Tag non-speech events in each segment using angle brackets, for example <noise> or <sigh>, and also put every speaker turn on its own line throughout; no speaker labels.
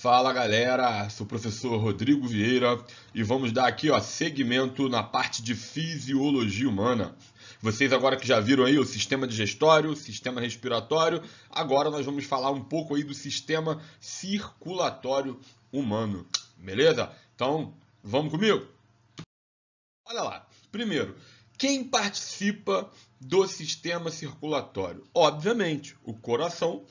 Fala galera, sou o professor Rodrigo Vieira e vamos dar aqui ó, segmento na parte de fisiologia humana. Vocês agora que já viram aí o sistema digestório, o sistema respiratório, agora nós vamos falar um pouco aí do sistema circulatório humano, beleza? Então vamos comigo? Olha lá, primeiro, quem participa do sistema circulatório? Obviamente, o coração,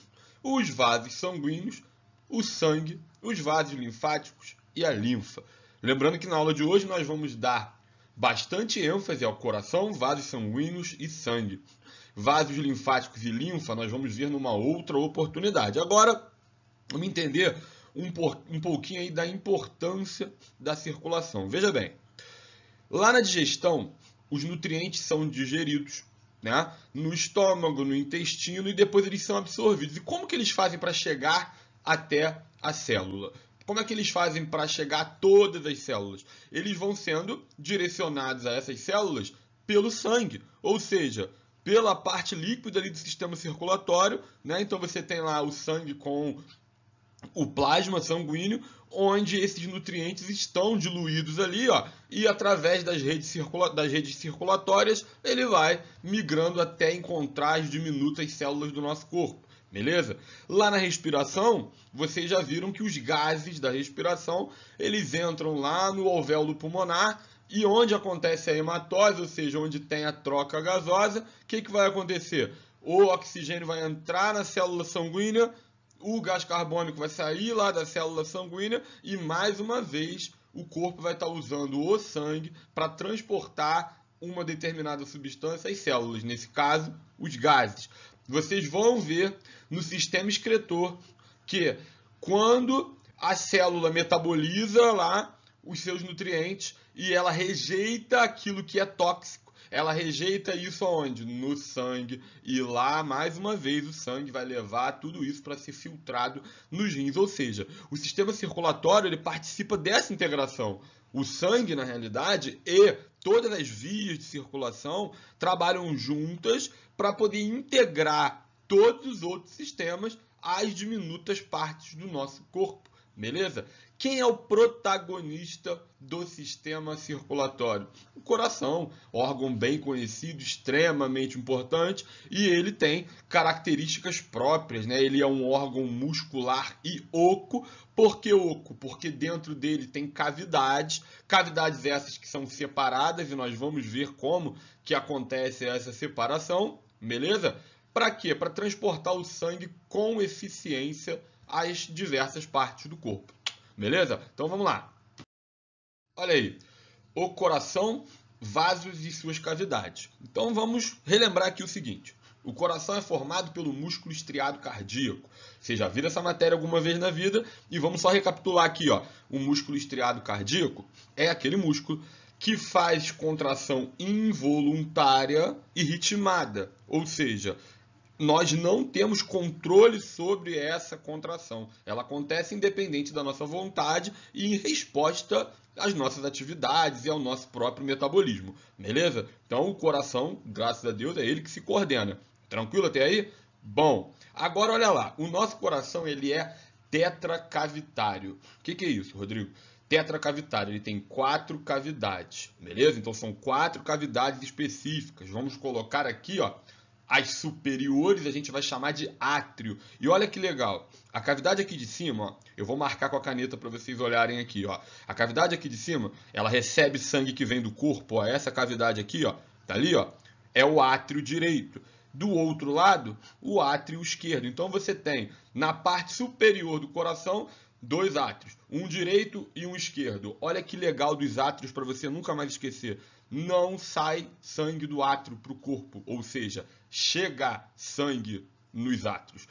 os vasos sanguíneos o sangue, os vasos linfáticos e a linfa. Lembrando que na aula de hoje nós vamos dar bastante ênfase ao coração, vasos sanguíneos e sangue. Vasos linfáticos e linfa nós vamos ver numa outra oportunidade. Agora, vamos entender um, um pouquinho aí da importância da circulação. Veja bem, lá na digestão, os nutrientes são digeridos né, no estômago, no intestino e depois eles são absorvidos. E como que eles fazem para chegar até a célula. Como é que eles fazem para chegar a todas as células? Eles vão sendo direcionados a essas células pelo sangue, ou seja, pela parte líquida ali do sistema circulatório, né? Então você tem lá o sangue com o plasma sanguíneo, onde esses nutrientes estão diluídos ali, ó, e através das redes, circula das redes circulatórias ele vai migrando até encontrar as diminutas células do nosso corpo. Beleza? Lá na respiração, vocês já viram que os gases da respiração, eles entram lá no alvéolo pulmonar e onde acontece a hematose, ou seja, onde tem a troca gasosa, o que, que vai acontecer? O oxigênio vai entrar na célula sanguínea, o gás carbônico vai sair lá da célula sanguínea e mais uma vez o corpo vai estar usando o sangue para transportar uma determinada substância às células, nesse caso, os gases. Vocês vão ver no sistema excretor que quando a célula metaboliza lá os seus nutrientes e ela rejeita aquilo que é tóxico, ela rejeita isso aonde? No sangue. E lá, mais uma vez, o sangue vai levar tudo isso para ser filtrado nos rins. Ou seja, o sistema circulatório ele participa dessa integração. O sangue, na realidade, e todas as vias de circulação trabalham juntas para poder integrar todos os outros sistemas às diminutas partes do nosso corpo. Beleza? Quem é o protagonista do sistema circulatório? O coração, órgão bem conhecido, extremamente importante, e ele tem características próprias, né? Ele é um órgão muscular e oco. Por que oco? Porque dentro dele tem cavidades, cavidades essas que são separadas, e nós vamos ver como que acontece essa separação, beleza? Para quê? Para transportar o sangue com eficiência as diversas partes do corpo. Beleza? Então vamos lá. Olha aí. O coração, vasos e suas cavidades. Então vamos relembrar aqui o seguinte. O coração é formado pelo músculo estriado cardíaco. Você já viu essa matéria alguma vez na vida e vamos só recapitular aqui, ó. O músculo estriado cardíaco é aquele músculo que faz contração involuntária e ritmada, ou seja, nós não temos controle sobre essa contração. Ela acontece independente da nossa vontade e em resposta às nossas atividades e ao nosso próprio metabolismo. Beleza? Então o coração, graças a Deus, é ele que se coordena. Tranquilo até aí? Bom, agora olha lá. O nosso coração ele é tetracavitário. O que, que é isso, Rodrigo? tetracavitário, ele tem quatro cavidades, beleza? Então são quatro cavidades específicas. Vamos colocar aqui, ó, as superiores a gente vai chamar de átrio. E olha que legal, a cavidade aqui de cima, ó, eu vou marcar com a caneta para vocês olharem aqui, ó. A cavidade aqui de cima, ela recebe sangue que vem do corpo, ó. Essa cavidade aqui, ó, tá ali, ó, é o átrio direito. Do outro lado, o átrio esquerdo. Então você tem na parte superior do coração dois átrios, um direito e um esquerdo. Olha que legal dos átrios para você nunca mais esquecer não sai sangue do átrio para o corpo, ou seja, chega sangue nos átrios.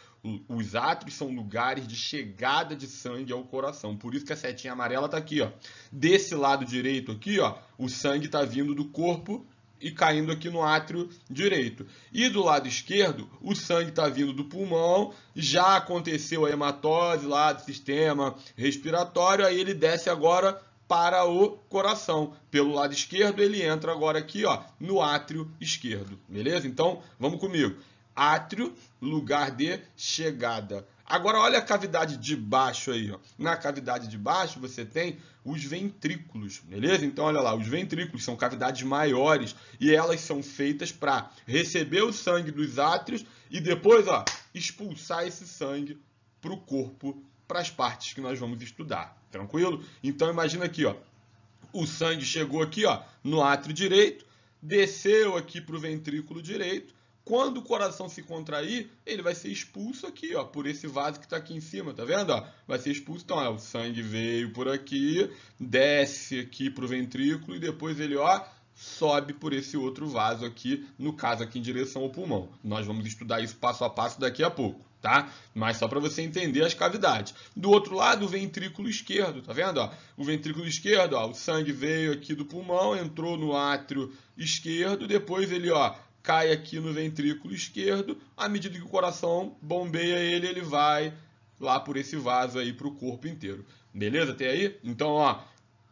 Os átrios são lugares de chegada de sangue ao coração. Por isso que a setinha amarela está aqui, ó. Desse lado direito aqui, ó, o sangue está vindo do corpo e caindo aqui no átrio direito. E do lado esquerdo, o sangue está vindo do pulmão, já aconteceu a hematose lá do sistema respiratório, aí ele desce agora para o coração. Pelo lado esquerdo, ele entra agora aqui ó, no átrio esquerdo, beleza? Então, vamos comigo. Átrio, lugar de chegada. Agora, olha a cavidade de baixo aí. Ó. Na cavidade de baixo, você tem os ventrículos, beleza? Então, olha lá, os ventrículos são cavidades maiores e elas são feitas para receber o sangue dos átrios e depois ó, expulsar esse sangue para o corpo para as partes que nós vamos estudar, tranquilo? Então imagina aqui, ó, o sangue chegou aqui ó, no átrio direito, desceu aqui para o ventrículo direito, quando o coração se contrair, ele vai ser expulso aqui, ó, por esse vaso que está aqui em cima, tá vendo? Ó? Vai ser expulso, então, ó, o sangue veio por aqui, desce aqui para o ventrículo e depois ele, ó, sobe por esse outro vaso aqui, no caso aqui em direção ao pulmão. Nós vamos estudar isso passo a passo daqui a pouco tá? Mas só para você entender as cavidades. Do outro lado, o ventrículo esquerdo, tá vendo? Ó, o ventrículo esquerdo, ó, o sangue veio aqui do pulmão, entrou no átrio esquerdo, depois ele, ó, cai aqui no ventrículo esquerdo. À medida que o coração bombeia ele, ele vai lá por esse vaso aí para o corpo inteiro. Beleza até aí? Então, ó,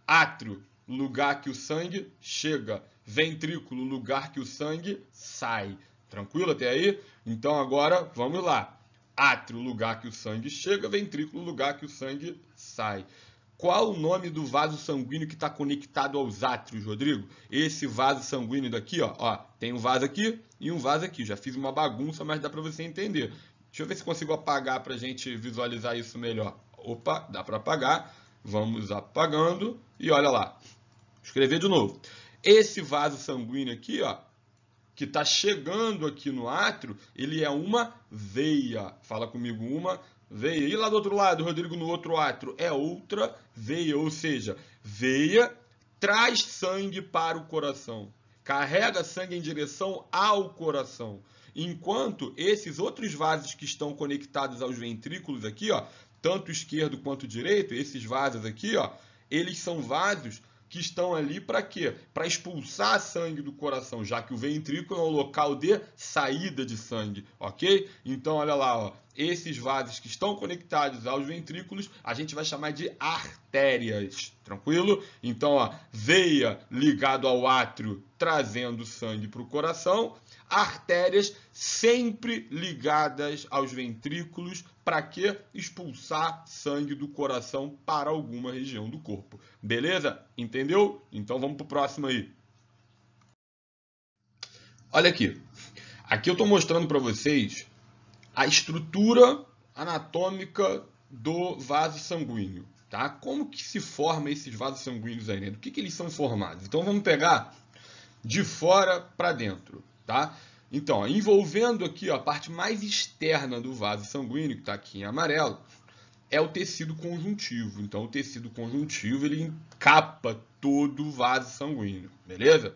átrio, lugar que o sangue chega. Ventrículo, lugar que o sangue sai. Tranquilo até aí? Então agora vamos lá átrio, lugar que o sangue chega, ventrículo, lugar que o sangue sai. Qual o nome do vaso sanguíneo que está conectado aos átrios, Rodrigo? Esse vaso sanguíneo daqui, ó, ó, tem um vaso aqui e um vaso aqui. Já fiz uma bagunça, mas dá para você entender. Deixa eu ver se consigo apagar para a gente visualizar isso melhor. Opa, dá para apagar. Vamos apagando e olha lá. Escrever de novo. Esse vaso sanguíneo aqui, ó, que está chegando aqui no átrio, ele é uma veia. Fala comigo, uma veia. E lá do outro lado, Rodrigo, no outro átrio, é outra veia. Ou seja, veia traz sangue para o coração, carrega sangue em direção ao coração. Enquanto esses outros vasos que estão conectados aos ventrículos aqui, ó, tanto esquerdo quanto direito, esses vasos aqui, ó, eles são vasos que estão ali para quê? Para expulsar sangue do coração, já que o ventrículo é o local de saída de sangue, ok? Então, olha lá, ó, esses vasos que estão conectados aos ventrículos, a gente vai chamar de artérias, tranquilo? Então, ó, veia ligado ao átrio, trazendo sangue para o coração, artérias sempre ligadas aos ventrículos para que expulsar sangue do coração para alguma região do corpo. Beleza? Entendeu? Então vamos para o próximo aí. Olha aqui. Aqui eu estou mostrando para vocês a estrutura anatômica do vaso sanguíneo. Tá? Como que se forma esses vasos sanguíneos aí? Do que, que eles são formados? Então vamos pegar de fora para dentro tá? Então, ó, envolvendo aqui ó, a parte mais externa do vaso sanguíneo, que está aqui em amarelo, é o tecido conjuntivo. Então, o tecido conjuntivo ele encapa todo o vaso sanguíneo, beleza?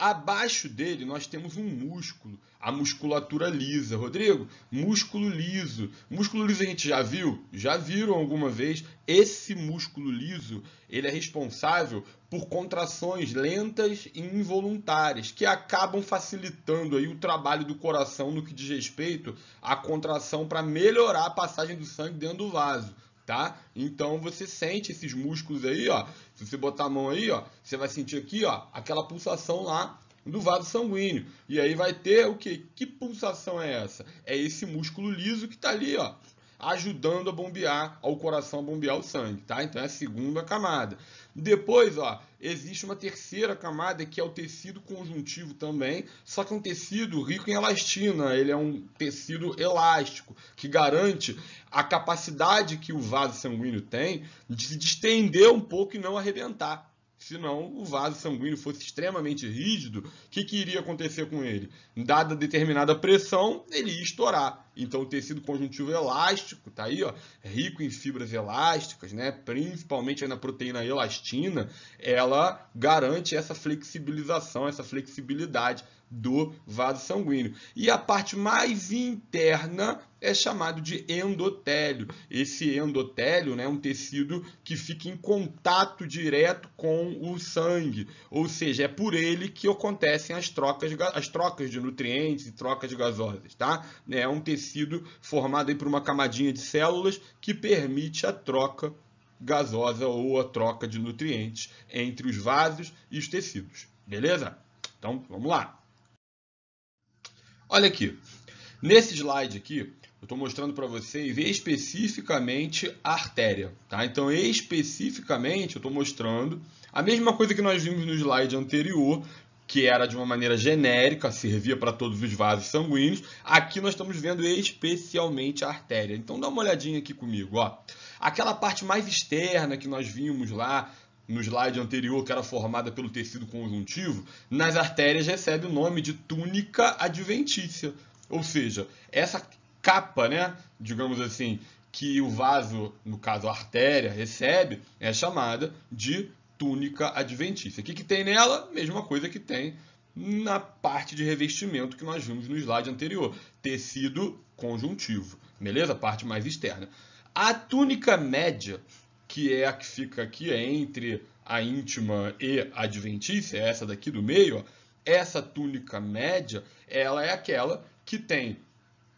Abaixo dele nós temos um músculo, a musculatura lisa. Rodrigo, músculo liso. Músculo liso a gente já viu? Já viram alguma vez? Esse músculo liso, ele é responsável por contrações lentas e involuntárias, que acabam facilitando aí o trabalho do coração no que diz respeito à contração para melhorar a passagem do sangue dentro do vaso tá? Então você sente esses músculos aí, ó. Se você botar a mão aí, ó, você vai sentir aqui, ó, aquela pulsação lá do vaso sanguíneo. E aí vai ter o que? Que pulsação é essa? É esse músculo liso que está ali, ó, ajudando a bombear, ao coração a bombear o sangue, tá? Então é a segunda camada. Depois, ó, existe uma terceira camada que é o tecido conjuntivo também, só que é um tecido rico em elastina, ele é um tecido elástico que garante a capacidade que o vaso sanguíneo tem de se distender um pouco e não arrebentar se não o vaso sanguíneo fosse extremamente rígido, o que, que iria acontecer com ele? Dada determinada pressão, ele ia estourar. Então, o tecido conjuntivo elástico, tá aí, ó, rico em fibras elásticas, né, principalmente na proteína elastina, ela garante essa flexibilização, essa flexibilidade do vaso sanguíneo. E a parte mais interna é chamado de endotélio. Esse endotélio né, é um tecido que fica em contato direto com o sangue, ou seja, é por ele que acontecem as trocas, as trocas de nutrientes e trocas gasosas. Tá? É um tecido formado aí por uma camadinha de células que permite a troca gasosa ou a troca de nutrientes entre os vasos e os tecidos. Beleza? Então, vamos lá. Olha aqui. Nesse slide aqui, eu estou mostrando para vocês especificamente a artéria. Tá? Então, especificamente, eu estou mostrando a mesma coisa que nós vimos no slide anterior, que era de uma maneira genérica, servia para todos os vasos sanguíneos. Aqui nós estamos vendo especialmente a artéria. Então, dá uma olhadinha aqui comigo. Ó. Aquela parte mais externa que nós vimos lá no slide anterior, que era formada pelo tecido conjuntivo, nas artérias recebe o nome de túnica adventícia. Ou seja, essa capa, né, digamos assim, que o vaso, no caso a artéria, recebe, é chamada de túnica adventícia. O que, que tem nela? Mesma coisa que tem na parte de revestimento que nós vimos no slide anterior, tecido conjuntivo, beleza? A parte mais externa. A túnica média que é a que fica aqui é entre a íntima e a adventícia, é essa daqui do meio, ó. essa túnica média, ela é aquela que tem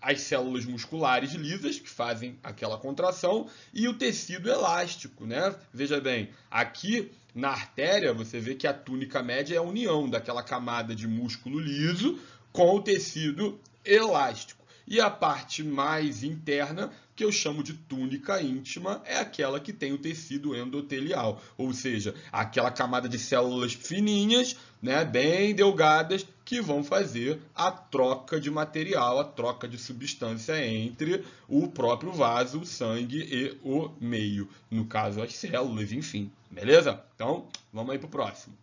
as células musculares lisas que fazem aquela contração e o tecido elástico, né? Veja bem, aqui na artéria você vê que a túnica média é a união daquela camada de músculo liso com o tecido elástico. E a parte mais interna, que eu chamo de túnica íntima, é aquela que tem o tecido endotelial, ou seja, aquela camada de células fininhas, né, bem delgadas, que vão fazer a troca de material, a troca de substância entre o próprio vaso, o sangue e o meio, no caso as células, enfim. Beleza? Então, vamos aí para o próximo.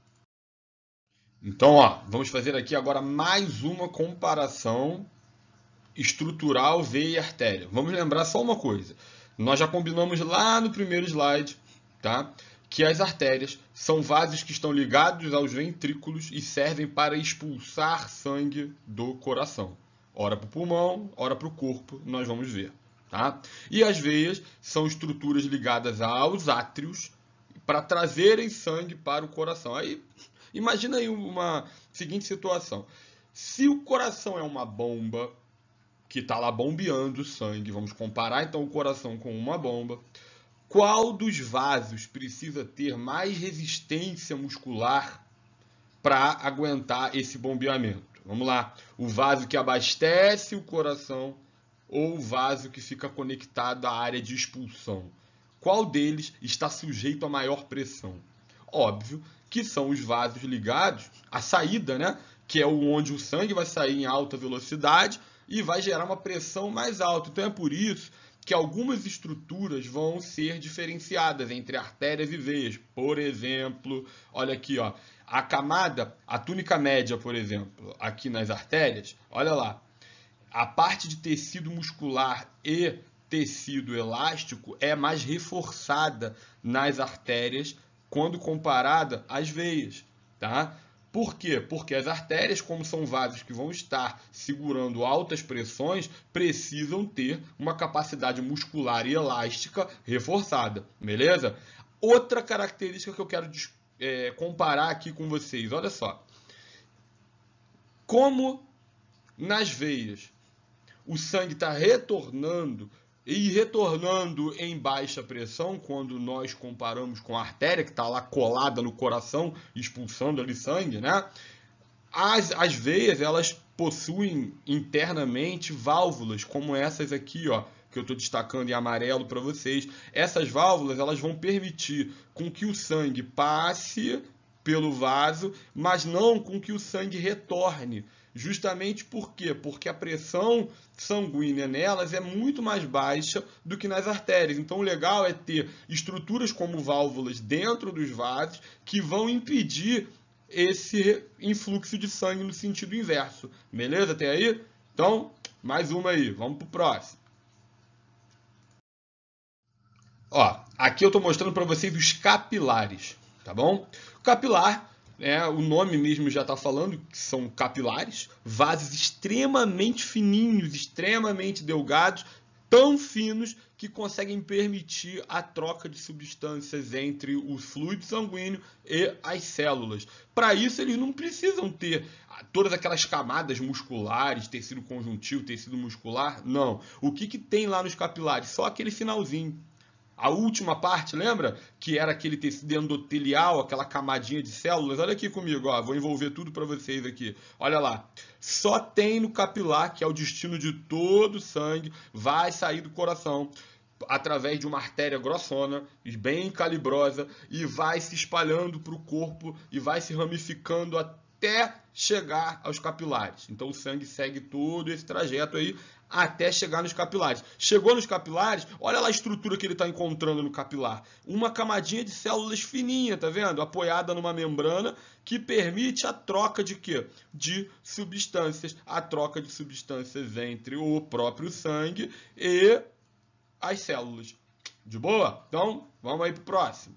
Então, ó, vamos fazer aqui agora mais uma comparação estrutural, veia e artéria. Vamos lembrar só uma coisa. Nós já combinamos lá no primeiro slide, tá? Que as artérias são vasos que estão ligados aos ventrículos e servem para expulsar sangue do coração. Ora para o pulmão, ora para o corpo, nós vamos ver. Tá? E as veias são estruturas ligadas aos átrios para trazerem sangue para o coração. Aí imagina aí uma seguinte situação: se o coração é uma bomba que está lá bombeando sangue. Vamos comparar então o coração com uma bomba. Qual dos vasos precisa ter mais resistência muscular para aguentar esse bombeamento? Vamos lá. O vaso que abastece o coração ou o vaso que fica conectado à área de expulsão? Qual deles está sujeito a maior pressão? Óbvio que são os vasos ligados à saída, né? Que é onde o sangue vai sair em alta velocidade e vai gerar uma pressão mais alta. Então é por isso que algumas estruturas vão ser diferenciadas entre artérias e veias. Por exemplo, olha aqui, ó, a camada, a túnica média, por exemplo, aqui nas artérias, olha lá. A parte de tecido muscular e tecido elástico é mais reforçada nas artérias quando comparada às veias, tá? Por quê? Porque as artérias, como são vasos que vão estar segurando altas pressões, precisam ter uma capacidade muscular e elástica reforçada, beleza? Outra característica que eu quero é, comparar aqui com vocês, olha só. Como nas veias o sangue está retornando e retornando em baixa pressão, quando nós comparamos com a artéria que está lá colada no coração, expulsando ali sangue, né? As, as veias, elas possuem internamente válvulas, como essas aqui, ó, que eu estou destacando em amarelo para vocês. Essas válvulas, elas vão permitir com que o sangue passe pelo vaso, mas não com que o sangue retorne Justamente por quê? Porque a pressão sanguínea nelas é muito mais baixa do que nas artérias. Então, o legal é ter estruturas como válvulas dentro dos vasos que vão impedir esse influxo de sangue no sentido inverso. Beleza até aí? Então, mais uma aí. Vamos para o próximo. Ó, aqui eu estou mostrando para vocês os capilares, tá bom? O capilar é, o nome mesmo já está falando, que são capilares, vasos extremamente fininhos, extremamente delgados, tão finos que conseguem permitir a troca de substâncias entre o fluido sanguíneo e as células. Para isso, eles não precisam ter todas aquelas camadas musculares, tecido conjuntivo, tecido muscular, não. O que, que tem lá nos capilares? Só aquele finalzinho a última parte, lembra? Que era aquele tecido endotelial, aquela camadinha de células. Olha aqui comigo, ó. vou envolver tudo para vocês aqui. Olha lá. Só tem no capilar, que é o destino de todo o sangue, vai sair do coração através de uma artéria grossona, bem calibrosa, e vai se espalhando para o corpo e vai se ramificando até chegar aos capilares. Então o sangue segue todo esse trajeto aí até chegar nos capilares. Chegou nos capilares, olha lá a estrutura que ele está encontrando no capilar. Uma camadinha de células fininha, tá vendo? Apoiada numa membrana que permite a troca de quê? De substâncias, a troca de substâncias entre o próprio sangue e as células. De boa? Então, vamos aí pro próximo.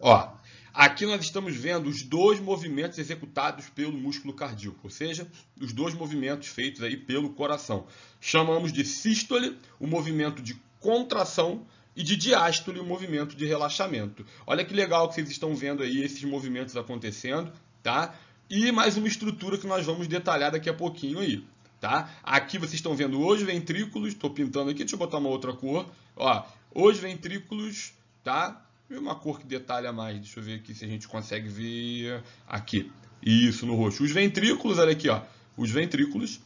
Ó, Aqui nós estamos vendo os dois movimentos executados pelo músculo cardíaco, ou seja, os dois movimentos feitos aí pelo coração. Chamamos de sístole o movimento de contração e de diástole o movimento de relaxamento. Olha que legal que vocês estão vendo aí esses movimentos acontecendo, tá? E mais uma estrutura que nós vamos detalhar daqui a pouquinho aí, tá? Aqui vocês estão vendo os ventrículos, estou pintando aqui, deixa eu botar uma outra cor, ó, os ventrículos, tá? E uma cor que detalha mais. Deixa eu ver aqui se a gente consegue ver. Aqui. Isso, no roxo. Os ventrículos, olha aqui, ó. Os ventrículos,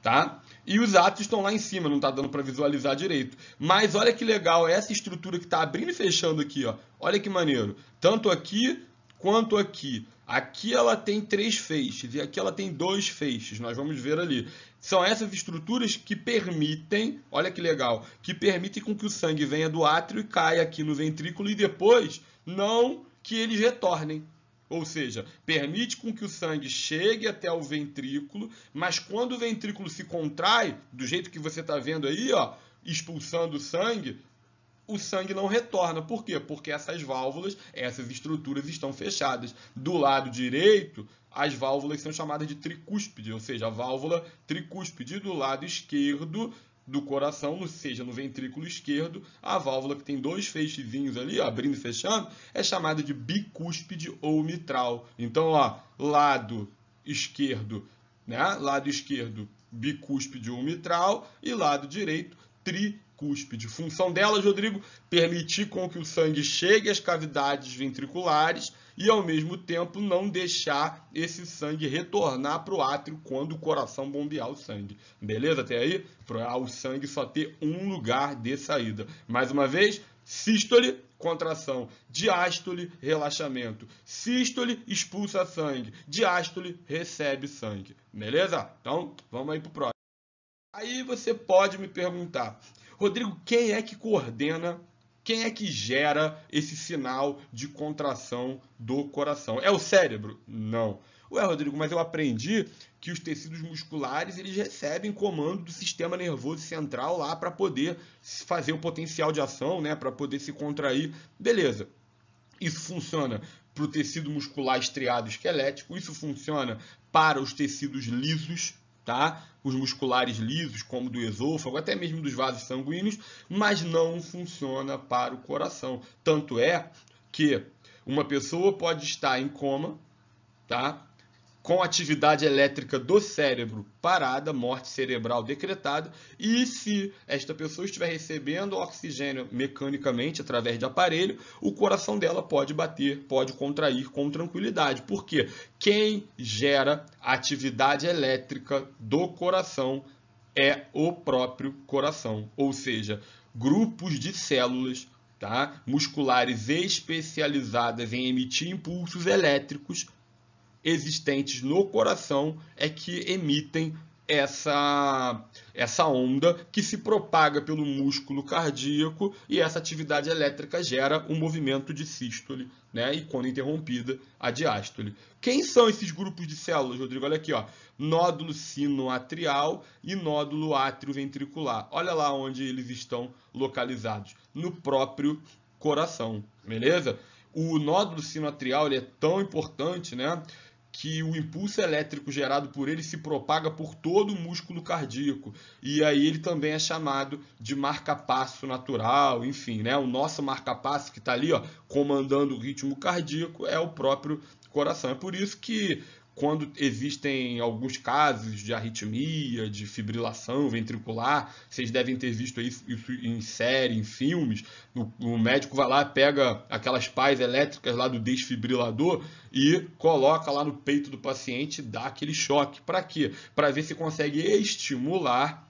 tá? E os átrios estão lá em cima, não está dando para visualizar direito. Mas olha que legal, essa estrutura que está abrindo e fechando aqui, ó. Olha que maneiro. Tanto aqui Quanto aqui, aqui ela tem três feixes e aqui ela tem dois feixes, nós vamos ver ali. São essas estruturas que permitem, olha que legal, que permitem com que o sangue venha do átrio e caia aqui no ventrículo e depois não que eles retornem. Ou seja, permite com que o sangue chegue até o ventrículo, mas quando o ventrículo se contrai, do jeito que você está vendo aí, ó, expulsando o sangue, o sangue não retorna. Por quê? Porque essas válvulas, essas estruturas estão fechadas. Do lado direito, as válvulas são chamadas de tricúspide, ou seja, a válvula tricúspide. Do lado esquerdo do coração, ou seja, no ventrículo esquerdo, a válvula que tem dois feixezinhos ali, ó, abrindo e fechando, é chamada de bicúspide ou mitral. Então, ó, lado esquerdo, né? Lado esquerdo, bicúspide ou mitral, e lado direito, tricúspide cúspide. Função delas, Rodrigo, permitir com que o sangue chegue às cavidades ventriculares e, ao mesmo tempo, não deixar esse sangue retornar para o átrio quando o coração bombear o sangue. Beleza até aí? Para o sangue só ter um lugar de saída. Mais uma vez, sístole, contração, diástole, relaxamento. Sístole, expulsa sangue, diástole, recebe sangue. Beleza? Então, vamos aí para o próximo. Aí você pode me perguntar, Rodrigo, quem é que coordena, quem é que gera esse sinal de contração do coração? É o cérebro? Não. Ué, Rodrigo, mas eu aprendi que os tecidos musculares eles recebem comando do sistema nervoso central lá para poder fazer o potencial de ação, né, para poder se contrair. Beleza. Isso funciona para o tecido muscular estriado esquelético, isso funciona para os tecidos lisos, tá? Os musculares lisos, como do esôfago, até mesmo dos vasos sanguíneos, mas não funciona para o coração. Tanto é que uma pessoa pode estar em coma, tá? com atividade elétrica do cérebro parada, morte cerebral decretada, e se esta pessoa estiver recebendo oxigênio mecanicamente através de aparelho, o coração dela pode bater, pode contrair com tranquilidade, porque quem gera atividade elétrica do coração é o próprio coração, ou seja, grupos de células tá, musculares especializadas em emitir impulsos elétricos existentes no coração é que emitem essa, essa onda que se propaga pelo músculo cardíaco e essa atividade elétrica gera um movimento de sístole, né? E quando interrompida, a diástole. Quem são esses grupos de células, Rodrigo? Olha aqui, ó. Nódulo sinoatrial e nódulo atrioventricular. Olha lá onde eles estão localizados, no próprio coração, beleza? O nódulo sinoatrial ele é tão importante, né? que o impulso elétrico gerado por ele se propaga por todo o músculo cardíaco. E aí ele também é chamado de marcapasso natural, enfim, né? O nosso marcapasso que está ali, ó, comandando o ritmo cardíaco é o próprio coração. É por isso que quando existem alguns casos de arritmia, de fibrilação ventricular, vocês devem ter visto isso, em série, em filmes, o, médico vai lá, pega aquelas pás elétricas lá do desfibrilador e coloca lá no peito do paciente, dá aquele choque. Para quê? Para ver se consegue estimular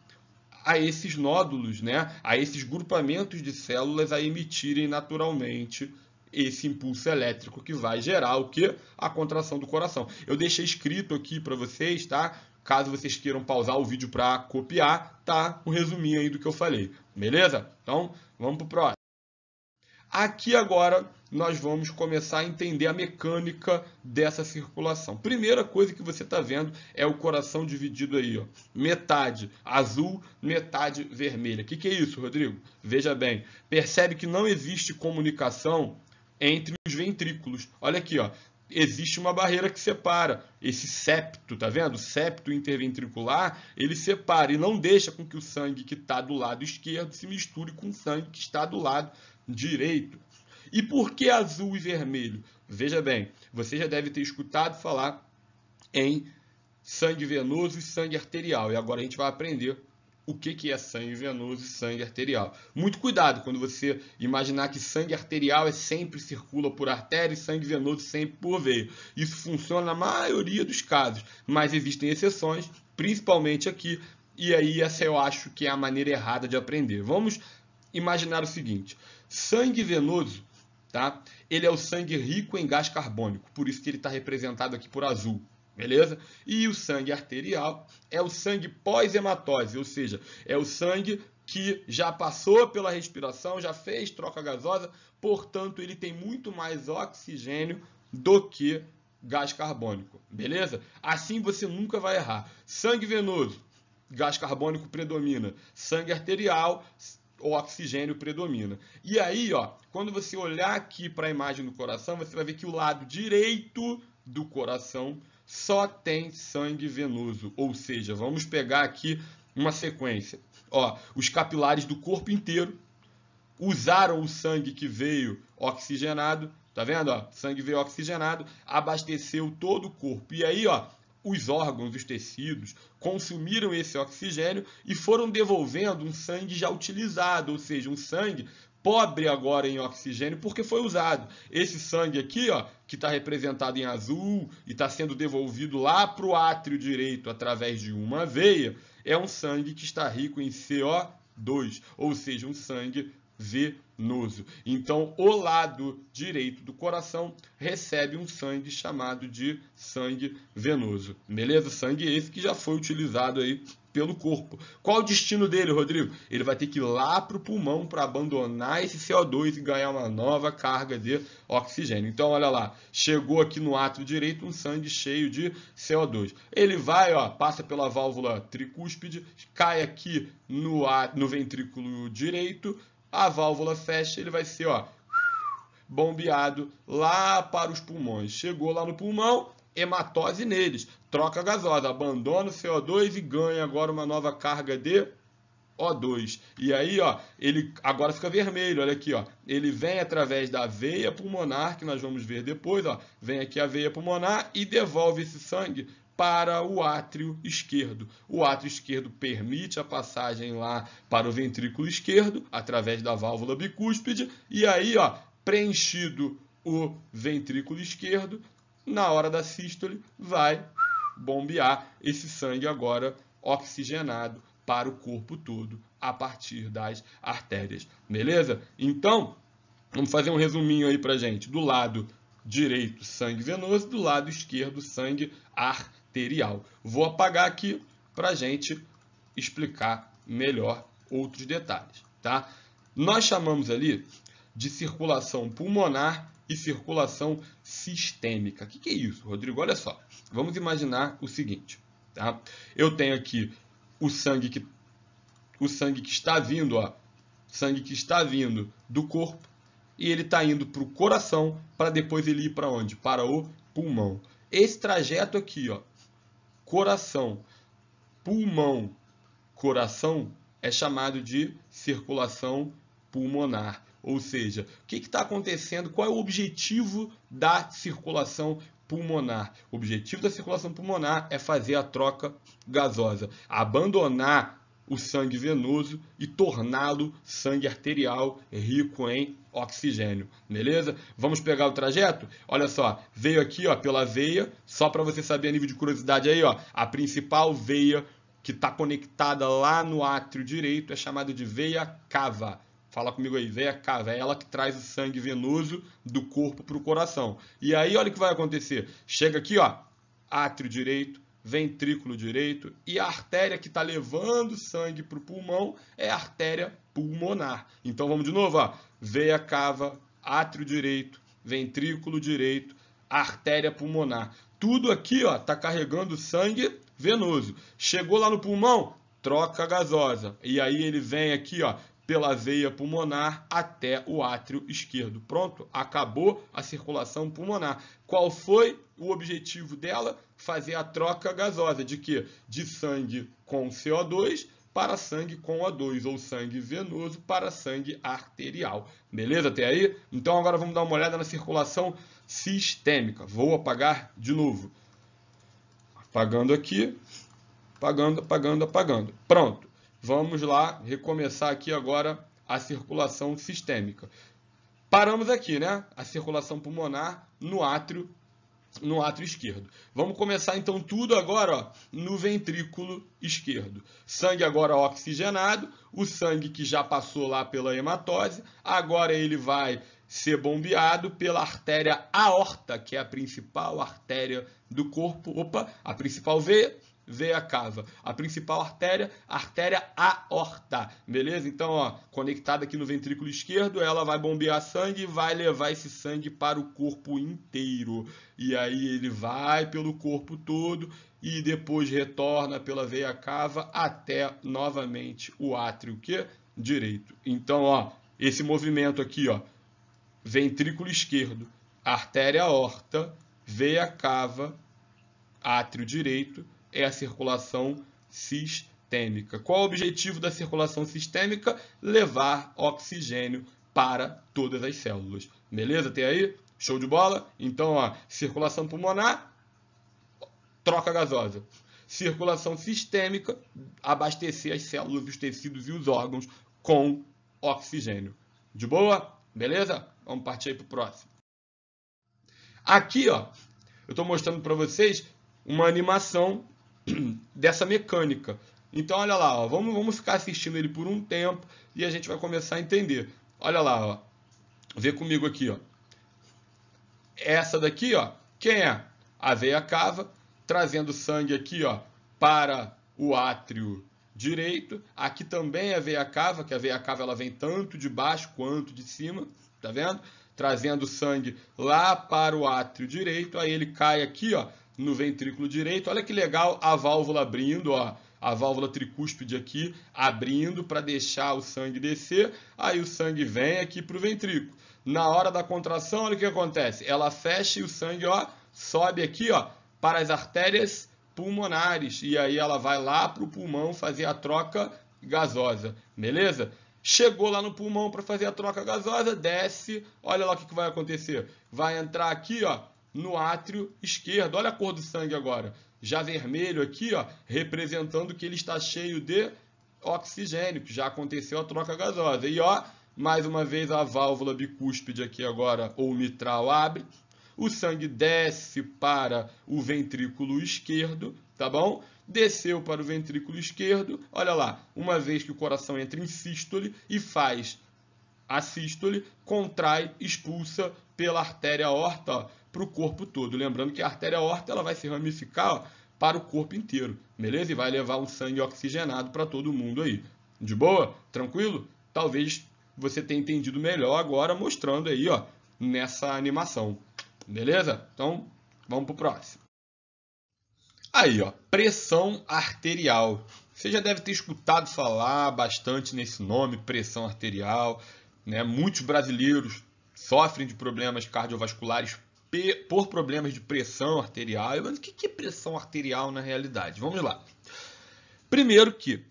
a esses nódulos, né? a esses grupamentos de células a emitirem naturalmente esse impulso elétrico que vai gerar o que? A contração do coração. Eu deixei escrito aqui para vocês, tá? Caso vocês queiram pausar o vídeo para copiar, tá? O um resuminho aí do que eu falei, beleza? Então, vamos pro próximo. Aqui agora nós vamos começar a entender a mecânica dessa circulação. Primeira coisa que você está vendo é o coração dividido aí, ó, metade azul, metade vermelha. O que, que é isso, Rodrigo? Veja bem, percebe que não existe comunicação entre os ventrículos. Olha aqui, ó. Existe uma barreira que separa esse septo, tá vendo? O septo interventricular, ele separa e não deixa com que o sangue que está do lado esquerdo se misture com o sangue que está do lado direito. E por que azul e vermelho? Veja bem, você já deve ter escutado falar em sangue venoso e sangue arterial. E agora a gente vai aprender o que, que é sangue venoso e sangue arterial. Muito cuidado quando você imaginar que sangue arterial é sempre circula por artéria e sangue venoso sempre por veia. Isso funciona na maioria dos casos, mas existem exceções, principalmente aqui, e aí essa eu acho que é a maneira errada de aprender. Vamos imaginar o seguinte: sangue venoso, tá? Ele é o sangue rico em gás carbônico, por isso que ele está representado aqui por azul. Beleza? E o sangue arterial é o sangue pós-hematose, ou seja, é o sangue que já passou pela respiração, já fez troca gasosa, portanto, ele tem muito mais oxigênio do que gás carbônico. Beleza? Assim você nunca vai errar. Sangue venoso, gás carbônico predomina. Sangue arterial, o oxigênio predomina. E aí, ó, quando você olhar aqui para a imagem do coração, você vai ver que o lado direito do coração só tem sangue venoso, ou seja, vamos pegar aqui uma sequência. Ó, os capilares do corpo inteiro usaram o sangue que veio oxigenado, tá vendo? Ó, sangue veio oxigenado, abasteceu todo o corpo. E aí, ó, os órgãos, os tecidos, consumiram esse oxigênio e foram devolvendo um sangue já utilizado, ou seja, um sangue pobre agora em oxigênio porque foi usado. Esse sangue aqui, ó, que está representado em azul e está sendo devolvido lá para o átrio direito através de uma veia, é um sangue que está rico em CO2, ou seja, um sangue venoso. Então, o lado direito do coração recebe um sangue chamado de sangue venoso. Beleza? Sangue esse que já foi utilizado aí pelo corpo. Qual o destino dele, Rodrigo? Ele vai ter que ir lá para o pulmão para abandonar esse CO2 e ganhar uma nova carga de oxigênio. Então, olha lá, chegou aqui no ato direito um sangue cheio de CO2. Ele vai, ó, passa pela válvula tricúspide, cai aqui no, no ventrículo direito, a válvula fecha, ele vai ser ó, bombeado lá para os pulmões. Chegou lá no pulmão, hematose neles, troca gasosa, abandona o CO2 e ganha agora uma nova carga de O2. E aí, ó, ele agora fica vermelho, olha aqui, ó. Ele vem através da veia pulmonar, que nós vamos ver depois, ó. Vem aqui a veia pulmonar e devolve esse sangue para o átrio esquerdo. O átrio esquerdo permite a passagem lá para o ventrículo esquerdo através da válvula bicúspide e aí, ó, preenchido o ventrículo esquerdo, na hora da sístole vai bombear esse sangue agora oxigenado para o corpo todo a partir das artérias. Beleza? Então, vamos fazer um resuminho aí para gente. Do lado direito, sangue venoso, do lado esquerdo, sangue arterial material. Vou apagar aqui para a gente explicar melhor outros detalhes. Tá? Nós chamamos ali de circulação pulmonar e circulação sistêmica. O que, que é isso, Rodrigo? Olha só, vamos imaginar o seguinte. Tá? Eu tenho aqui o sangue que, o sangue que está vindo, ó, sangue que está vindo do corpo e ele está indo para o coração para depois ele ir para onde? Para o pulmão. Esse trajeto aqui, ó, coração. Pulmão, coração é chamado de circulação pulmonar. Ou seja, o que está acontecendo? Qual é o objetivo da circulação pulmonar? O objetivo da circulação pulmonar é fazer a troca gasosa, abandonar o sangue venoso e torná-lo sangue arterial rico em oxigênio, beleza? Vamos pegar o trajeto? Olha só, veio aqui ó, pela veia, só para você saber a nível de curiosidade aí, ó, a principal veia que está conectada lá no átrio direito é chamada de veia cava. Fala comigo aí, veia cava, é ela que traz o sangue venoso do corpo para o coração. E aí, olha o que vai acontecer. Chega aqui, ó, átrio direito, ventrículo direito e a artéria que está levando sangue para o pulmão é a artéria pulmonar. Então vamos de novo, ó. veia cava, átrio direito, ventrículo direito, artéria pulmonar. Tudo aqui ó está carregando sangue venoso. Chegou lá no pulmão, troca gasosa. E aí ele vem aqui ó pela veia pulmonar até o átrio esquerdo. Pronto, acabou a circulação pulmonar. Qual foi o objetivo dela? Fazer a troca gasosa de quê? De sangue com CO2 para sangue com O2, ou sangue venoso para sangue arterial. Beleza até aí? Então agora vamos dar uma olhada na circulação sistêmica. Vou apagar de novo. Apagando aqui, apagando, apagando, apagando. Pronto. Vamos lá recomeçar aqui agora a circulação sistêmica. Paramos aqui, né? A circulação pulmonar no átrio, no átrio esquerdo. Vamos começar então tudo agora ó, no ventrículo esquerdo. Sangue agora oxigenado, o sangue que já passou lá pela hematose, agora ele vai ser bombeado pela artéria aorta, que é a principal artéria do corpo, opa, a principal veia veia cava. A principal artéria, artéria aorta, beleza? Então, ó, conectada aqui no ventrículo esquerdo, ela vai bombear sangue e vai levar esse sangue para o corpo inteiro. E aí ele vai pelo corpo todo e depois retorna pela veia cava até novamente o átrio que direito. Então, ó, esse movimento aqui, ó, ventrículo esquerdo, artéria aorta, veia cava, átrio direito, é a circulação sistêmica. Qual o objetivo da circulação sistêmica? Levar oxigênio para todas as células. Beleza? Tem aí? Show de bola? Então, ó, circulação pulmonar, troca gasosa. Circulação sistêmica, abastecer as células, os tecidos e os órgãos com oxigênio. De boa? Beleza? Vamos partir aí para o próximo. Aqui, ó, eu estou mostrando para vocês uma animação <clears throat> dessa mecânica. Então, olha lá, ó, vamos, vamos ficar assistindo ele por um tempo e a gente vai começar a entender. Olha lá, ó, vê comigo aqui. Ó. Essa daqui, ó, quem é? A veia cava, trazendo sangue aqui ó, para o átrio direito. Aqui também é a veia cava, que a veia cava ela vem tanto de baixo quanto de cima, tá vendo? Trazendo sangue lá para o átrio direito, aí ele cai aqui, ó, no ventrículo direito. Olha que legal a válvula abrindo, ó, a válvula tricúspide aqui abrindo para deixar o sangue descer. Aí o sangue vem aqui para o ventrículo. Na hora da contração, olha o que acontece. Ela fecha e o sangue ó, sobe aqui ó, para as artérias pulmonares. E aí ela vai lá para o pulmão fazer a troca gasosa. Beleza? Chegou lá no pulmão para fazer a troca gasosa, desce. Olha lá o que, que vai acontecer. Vai entrar aqui, ó, no átrio esquerdo. Olha a cor do sangue agora. Já vermelho aqui, ó, representando que ele está cheio de oxigênio, que já aconteceu a troca gasosa. E ó, mais uma vez a válvula bicúspide aqui agora, ou mitral, abre. O sangue desce para o ventrículo esquerdo, tá bom? Desceu para o ventrículo esquerdo, olha lá, uma vez que o coração entra em sístole e faz a sístole, contrai, expulsa pela artéria aorta, ó para o corpo todo. Lembrando que a artéria aorta ela vai se ramificar ó, para o corpo inteiro, beleza? E vai levar um sangue oxigenado para todo mundo aí. De boa? Tranquilo? Talvez você tenha entendido melhor agora mostrando aí, ó, nessa animação. Beleza? Então, vamos pro próximo. Aí, ó, pressão arterial. Você já deve ter escutado falar bastante nesse nome, pressão arterial, né? Muitos brasileiros sofrem de problemas cardiovasculares por problemas de pressão arterial. Mas o que é pressão arterial na realidade? Vamos lá. Primeiro que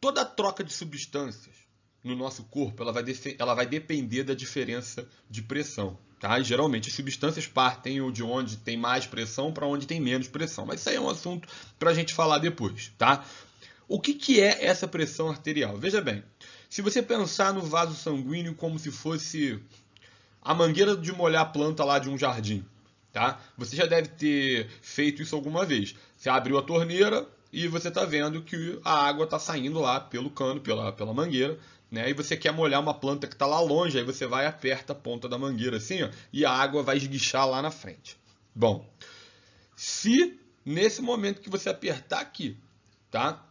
toda troca de substâncias no nosso corpo ela vai, ela vai depender da diferença de pressão. Tá? E, geralmente as substâncias partem de onde tem mais pressão para onde tem menos pressão. Mas isso aí é um assunto para a gente falar depois. Tá? O que, que é essa pressão arterial? Veja bem, se você pensar no vaso sanguíneo como se fosse a mangueira de molhar a planta lá de um jardim, tá? Você já deve ter feito isso alguma vez. Você abriu a torneira e você está vendo que a água está saindo lá pelo cano, pela, pela mangueira, né? E você quer molhar uma planta que está lá longe, aí você vai aperta a ponta da mangueira assim, ó, e a água vai esguichar lá na frente. Bom, se nesse momento que você apertar aqui, tá?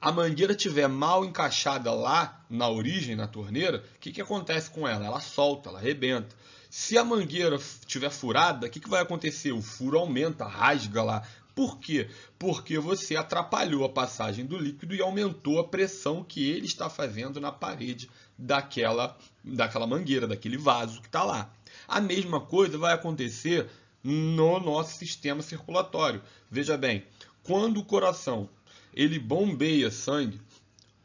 A mangueira tiver mal encaixada lá na origem, na torneira, o que, que acontece com ela? Ela solta, ela arrebenta. Se a mangueira estiver furada, o que, que vai acontecer? O furo aumenta, rasga lá. Por quê? Porque você atrapalhou a passagem do líquido e aumentou a pressão que ele está fazendo na parede daquela, daquela mangueira, daquele vaso que está lá. A mesma coisa vai acontecer no nosso sistema circulatório. Veja bem, quando o coração ele bombeia sangue,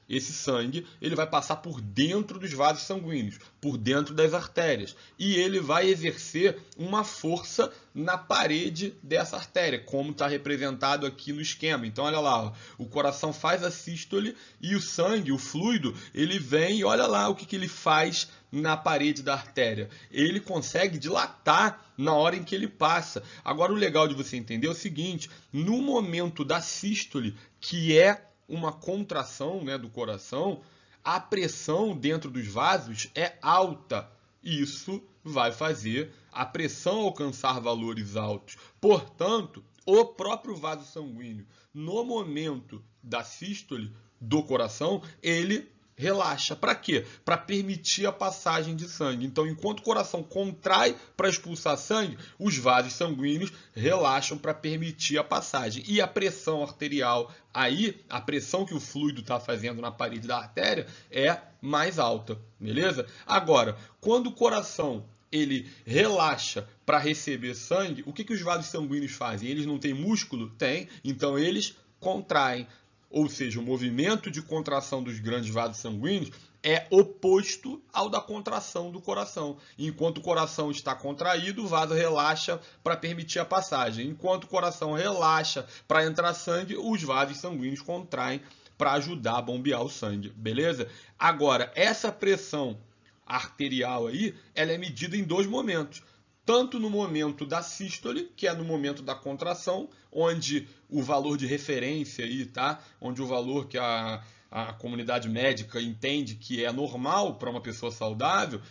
esse sangue ele vai passar por dentro dos vasos sanguíneos, por dentro das artérias, e ele vai exercer uma força na parede dessa artéria, como está representado aqui no esquema. Então, olha lá, ó, o coração faz a sístole e o sangue, o fluido, ele vem e olha lá o que, que ele faz na parede da artéria. Ele consegue dilatar na hora em que ele passa. Agora, o legal de você entender é o seguinte: no momento da sístole, que é uma contração né, do coração, a pressão dentro dos vasos é alta. Isso vai fazer a pressão alcançar valores altos. Portanto, o próprio vaso sanguíneo, no momento da sístole do coração, ele relaxa. Para quê? Para permitir a passagem de sangue. Então, enquanto o coração contrai para expulsar sangue, os vasos sanguíneos relaxam para permitir a passagem. E a pressão arterial aí, a pressão que o fluido está fazendo na parede da artéria é mais alta, beleza? Agora, quando o coração ele relaxa para receber sangue, o que, que os vasos sanguíneos fazem? Eles não têm músculo? Tem, então eles contraem ou seja, o movimento de contração dos grandes vasos sanguíneos, é oposto ao da contração do coração. Enquanto o coração está contraído, o vaso relaxa para permitir a passagem. Enquanto o coração relaxa para entrar sangue, os vasos sanguíneos contraem para ajudar a bombear o sangue, beleza? Agora, essa pressão arterial aí, ela é medida em dois momentos tanto no momento da sístole, que é no momento da contração, onde o valor de referência aí, tá? Onde o valor que a, a comunidade médica entende que é normal para uma pessoa saudável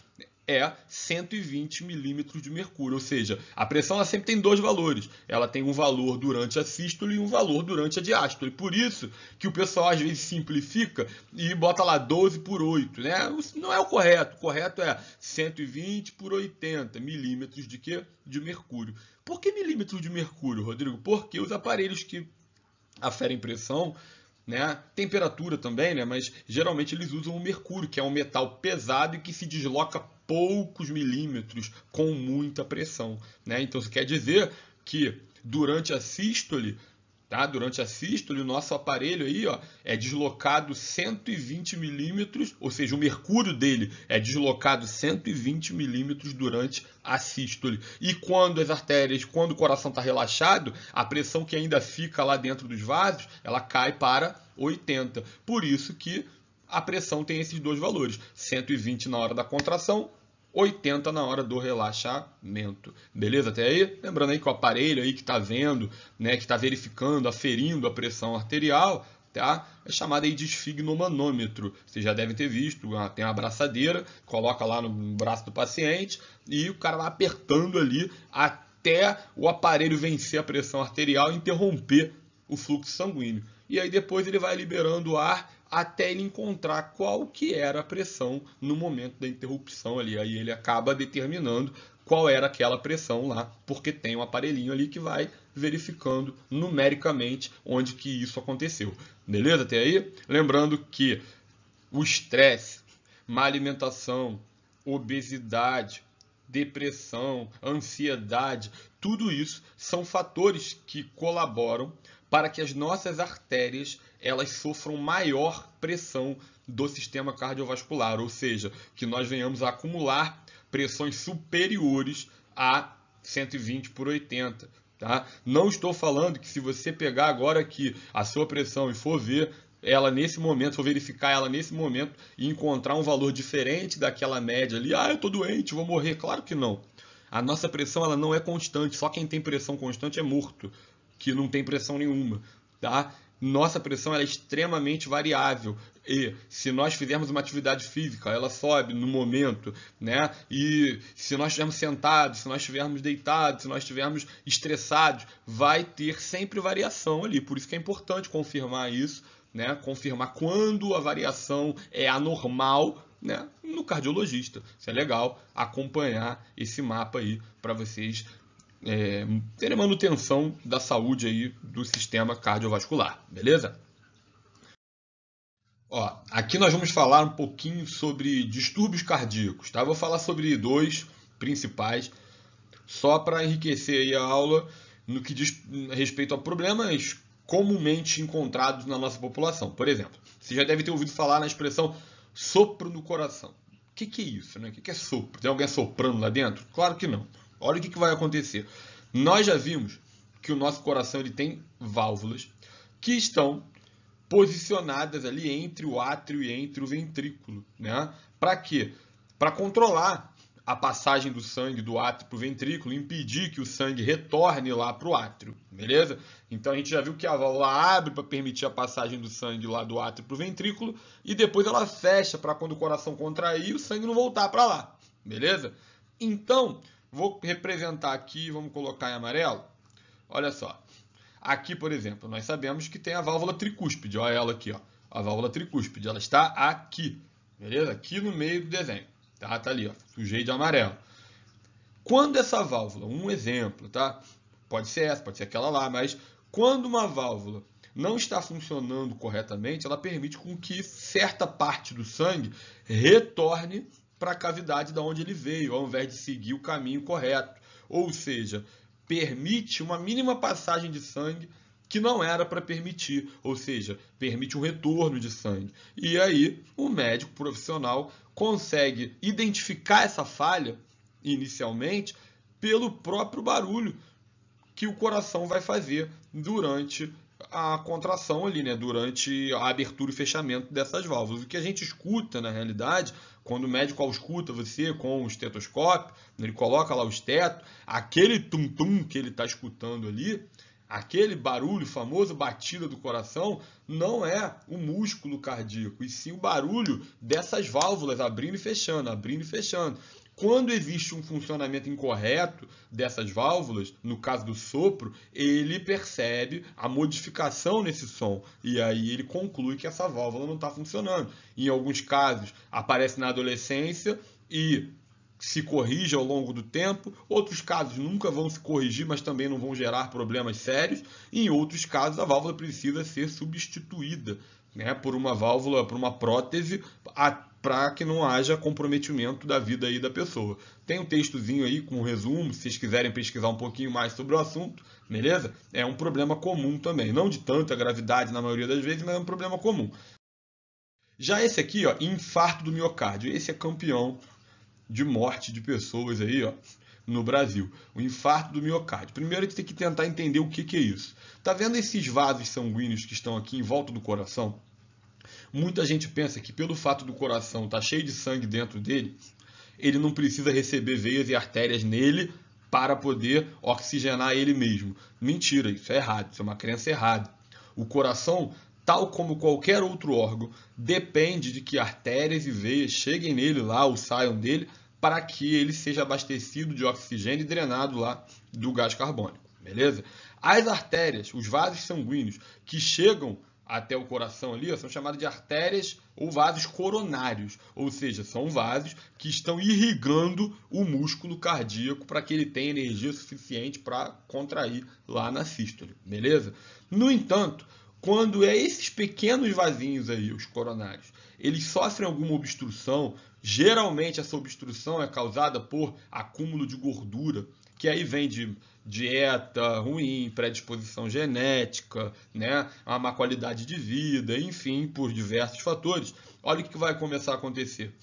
é 120 milímetros de mercúrio, ou seja, a pressão ela sempre tem dois valores. Ela tem um valor durante a sístole e um valor durante a diástole. Por isso que o pessoal às vezes simplifica e bota lá 12 por 8, né? Não é o correto. O correto é 120 por 80 milímetros de quê? De mercúrio. Por que milímetros de mercúrio, Rodrigo? Porque os aparelhos que aferem pressão né? Temperatura também, né? Mas geralmente eles usam o mercúrio, que é um metal pesado e que se desloca poucos milímetros com muita pressão, né? Então isso quer dizer que durante a sístole Tá? Durante a sístole, o nosso aparelho aí, ó, é deslocado 120 milímetros, ou seja, o mercúrio dele é deslocado 120 milímetros durante a sístole. E quando as artérias, quando o coração está relaxado, a pressão que ainda fica lá dentro dos vasos, ela cai para 80. Por isso que a pressão tem esses dois valores, 120 na hora da contração 80 na hora do relaxamento. Beleza até aí? Lembrando aí que o aparelho aí que está vendo, né, que está verificando, aferindo a pressão arterial, tá? É chamado aí de esfignomanômetro. Vocês já devem ter visto, ah, tem uma abraçadeira, coloca lá no braço do paciente e o cara vai apertando ali até o aparelho vencer a pressão arterial e interromper o fluxo sanguíneo. E aí depois ele vai liberando o ar até ele encontrar qual que era a pressão no momento da interrupção ali. Aí ele acaba determinando qual era aquela pressão lá, porque tem um aparelhinho ali que vai verificando numericamente onde que isso aconteceu. Beleza até aí? Lembrando que o estresse, má alimentação, obesidade, depressão, ansiedade, tudo isso são fatores que colaboram para que as nossas artérias elas sofram maior pressão do sistema cardiovascular, ou seja, que nós venhamos a acumular pressões superiores a 120 por 80. Tá? Não estou falando que se você pegar agora aqui a sua pressão e for ver ela nesse momento, for verificar ela nesse momento e encontrar um valor diferente daquela média ali, ah, eu estou doente, vou morrer. Claro que não. A nossa pressão ela não é constante, só quem tem pressão constante é morto que não tem pressão nenhuma, tá? Nossa pressão é extremamente variável e se nós fizermos uma atividade física, ela sobe no momento, né? E se nós estivermos sentados, se nós estivermos deitados, se nós estivermos estressados, vai ter sempre variação ali. Por isso que é importante confirmar isso, né? Confirmar quando a variação é anormal, né? No cardiologista. Isso é legal acompanhar esse mapa aí para vocês é, ter a manutenção da saúde aí do sistema cardiovascular, beleza? Ó, aqui nós vamos falar um pouquinho sobre distúrbios cardíacos, tá? Vou falar sobre dois principais, só para enriquecer aí a aula no que diz respeito a problemas comumente encontrados na nossa população. Por exemplo, você já deve ter ouvido falar na expressão sopro no coração. O que, que é isso? Né? O que, que é sopro? Tem alguém soprando lá dentro? Claro que não. Olha o que, que vai acontecer. Nós já vimos que o nosso coração ele tem válvulas que estão posicionadas ali entre o átrio e entre o ventrículo, né? Para quê? Para controlar a passagem do sangue do átrio para o ventrículo, impedir que o sangue retorne lá para o átrio, beleza? Então a gente já viu que a válvula abre para permitir a passagem do sangue lá do átrio para o ventrículo e depois ela fecha para quando o coração contrair o sangue não voltar para lá, beleza? Então Vou representar aqui, vamos colocar em amarelo. Olha só. Aqui, por exemplo, nós sabemos que tem a válvula tricúspide. Olha ela aqui, ó. A válvula tricúspide, ela está aqui. Beleza? Aqui no meio do desenho. Tá, tá ali, ó. Sujei de amarelo. Quando essa válvula, um exemplo, tá? Pode ser essa, pode ser aquela lá, mas quando uma válvula não está funcionando corretamente, ela permite com que certa parte do sangue retorne para a cavidade da onde ele veio, ao invés de seguir o caminho correto. Ou seja, permite uma mínima passagem de sangue que não era para permitir, ou seja, permite um retorno de sangue. E aí o médico profissional consegue identificar essa falha inicialmente pelo próprio barulho que o coração vai fazer durante a contração ali, né, durante a abertura e fechamento dessas válvulas. O que a gente escuta, na realidade, quando o médico ausculta você com o estetoscópio, né, ele coloca lá o esteto, aquele tum-tum que ele está escutando ali, aquele barulho famoso, batida do coração, não é o músculo cardíaco, e sim o barulho dessas válvulas abrindo e fechando, abrindo e fechando. Quando existe um funcionamento incorreto dessas válvulas, no caso do sopro, ele percebe a modificação nesse som e aí ele conclui que essa válvula não está funcionando. Em alguns casos, aparece na adolescência e se corrige ao longo do tempo, outros casos nunca vão se corrigir, mas também não vão gerar problemas sérios, e em outros casos a válvula precisa ser substituída né, por uma válvula, por uma prótese, para que não haja comprometimento da vida aí da pessoa. Tem um textozinho aí com um resumo, se vocês quiserem pesquisar um pouquinho mais sobre o assunto, beleza? É um problema comum também, não de tanta gravidade na maioria das vezes, mas é um problema comum. Já esse aqui, ó, infarto do miocárdio, esse é campeão de morte de pessoas aí, ó, no Brasil, o infarto do miocárdio. Primeiro a gente tem que tentar entender o que, que é isso. Tá vendo esses vasos sanguíneos que estão aqui em volta do coração? Muita gente pensa que pelo fato do coração estar tá cheio de sangue dentro dele, ele não precisa receber veias e artérias nele para poder oxigenar ele mesmo. Mentira, isso é errado, isso é uma crença errada. O coração, tal como qualquer outro órgão, depende de que artérias e veias cheguem nele lá ou saiam dele para que ele seja abastecido de oxigênio e drenado lá do gás carbônico, beleza? As artérias, os vasos sanguíneos que chegam até o coração ali ó, são chamadas de artérias ou vasos coronários, ou seja, são vasos que estão irrigando o músculo cardíaco para que ele tenha energia suficiente para contrair lá na sístole, beleza? No entanto, quando é esses pequenos vasinhos aí, os coronários, eles sofrem alguma obstrução, geralmente essa obstrução é causada por acúmulo de gordura, que aí vem de dieta ruim, predisposição genética, né, a má qualidade de vida, enfim, por diversos fatores. Olha o que vai começar a acontecer.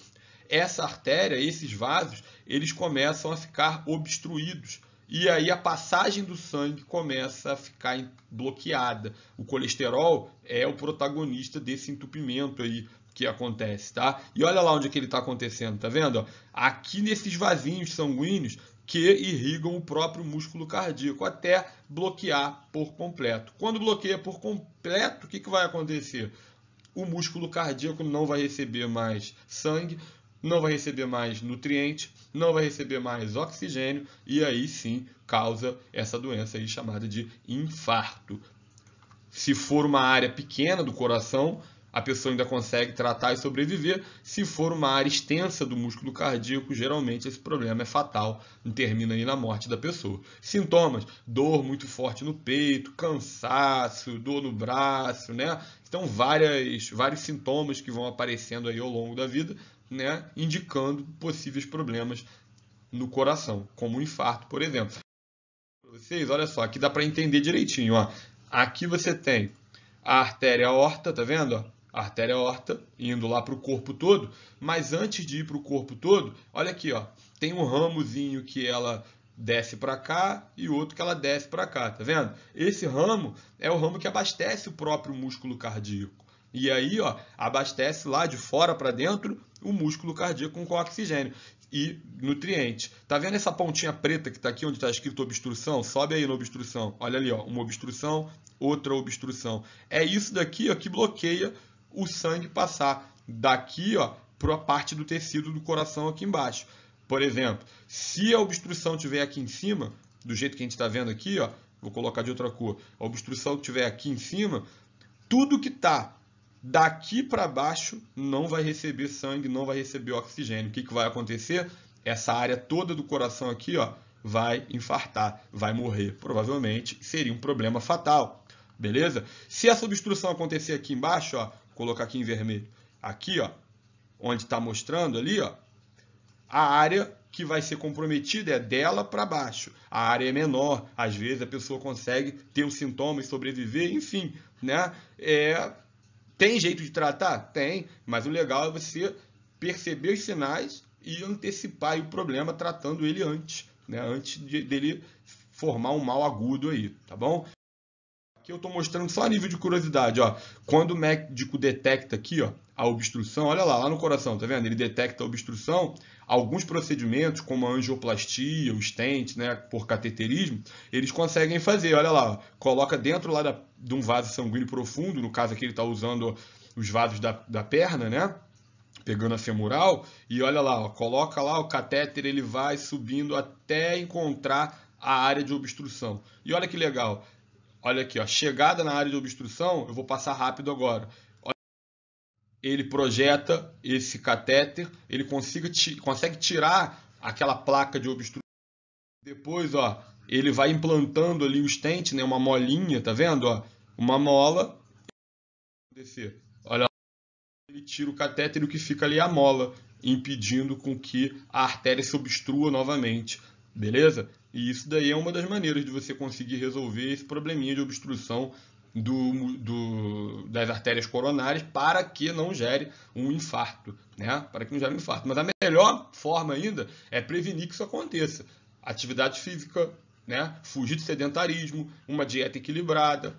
Essa artéria, esses vasos, eles começam a ficar obstruídos. E aí a passagem do sangue começa a ficar bloqueada. O colesterol é o protagonista desse entupimento aí que acontece, tá? E olha lá onde é que ele está acontecendo, tá vendo? Aqui nesses vasinhos sanguíneos que irrigam o próprio músculo cardíaco até bloquear por completo. Quando bloqueia por completo, o que, que vai acontecer? O músculo cardíaco não vai receber mais sangue, não vai receber mais nutriente, não vai receber mais oxigênio e aí sim causa essa doença aí chamada de infarto. Se for uma área pequena do coração, a pessoa ainda consegue tratar e sobreviver. Se for uma área extensa do músculo cardíaco, geralmente esse problema é fatal e termina aí na morte da pessoa. Sintomas: dor muito forte no peito, cansaço, dor no braço, né? Então, várias, vários sintomas que vão aparecendo aí ao longo da vida, né? Indicando possíveis problemas no coração, como um infarto, por exemplo. Vocês, olha só, aqui dá para entender direitinho, ó. Aqui você tem a artéria aorta, tá vendo? artéria aorta indo lá para o corpo todo, mas antes de ir para o corpo todo, olha aqui, ó, tem um ramozinho que ela desce para cá e outro que ela desce para cá, tá vendo? Esse ramo é o ramo que abastece o próprio músculo cardíaco. E aí, ó, abastece lá de fora para dentro o músculo cardíaco com oxigênio e nutrientes. Tá vendo essa pontinha preta que está aqui onde está escrito obstrução? Sobe aí na obstrução. Olha ali, ó, uma obstrução, outra obstrução. É isso daqui ó, que bloqueia o sangue passar daqui ó, para a parte do tecido do coração aqui embaixo. Por exemplo, se a obstrução tiver aqui em cima, do jeito que a gente está vendo aqui, ó, vou colocar de outra cor, a obstrução que tiver aqui em cima, tudo que está daqui para baixo não vai receber sangue, não vai receber oxigênio. O que, que vai acontecer? Essa área toda do coração aqui ó, vai infartar, vai morrer, provavelmente, seria um problema fatal. Beleza? Se essa obstrução acontecer aqui embaixo, ó, colocar aqui em vermelho. Aqui, ó, onde está mostrando ali, ó, a área que vai ser comprometida é dela para baixo. A área é menor, às vezes a pessoa consegue ter os sintomas, sobreviver, enfim, né? É, tem jeito de tratar? Tem, mas o legal é você perceber os sinais e antecipar o problema tratando ele antes, né? Antes de, dele formar um mal agudo aí, tá bom? Aqui eu estou mostrando só a nível de curiosidade, ó. Quando o médico detecta aqui, ó, a obstrução, olha lá, lá no coração, tá vendo? Ele detecta a obstrução, alguns procedimentos, como a angioplastia, o stent, né, por cateterismo, eles conseguem fazer, olha lá, ó. coloca dentro lá da, de um vaso sanguíneo profundo, no caso aqui ele está usando os vasos da, da perna, né? pegando a femoral e olha lá, ó, coloca lá o catéter, ele vai subindo até encontrar a área de obstrução. E olha que legal, Olha aqui, ó, chegada na área de obstrução, eu vou passar rápido agora. Ele projeta esse catéter, ele consiga, consegue tirar aquela placa de obstrução. Depois, ó, ele vai implantando ali o stent, né, uma molinha, tá vendo? Ó, uma mola. Descer. Olha, ele tira o catéter e o que fica ali é a mola, impedindo com que a artéria se obstrua novamente. Beleza? E isso daí é uma das maneiras de você conseguir resolver esse probleminha de obstrução do, do, das artérias coronárias para que não gere um infarto, né? Para que não gere um infarto. Mas a melhor forma ainda é prevenir que isso aconteça. Atividade física, né? Fugir do sedentarismo, uma dieta equilibrada,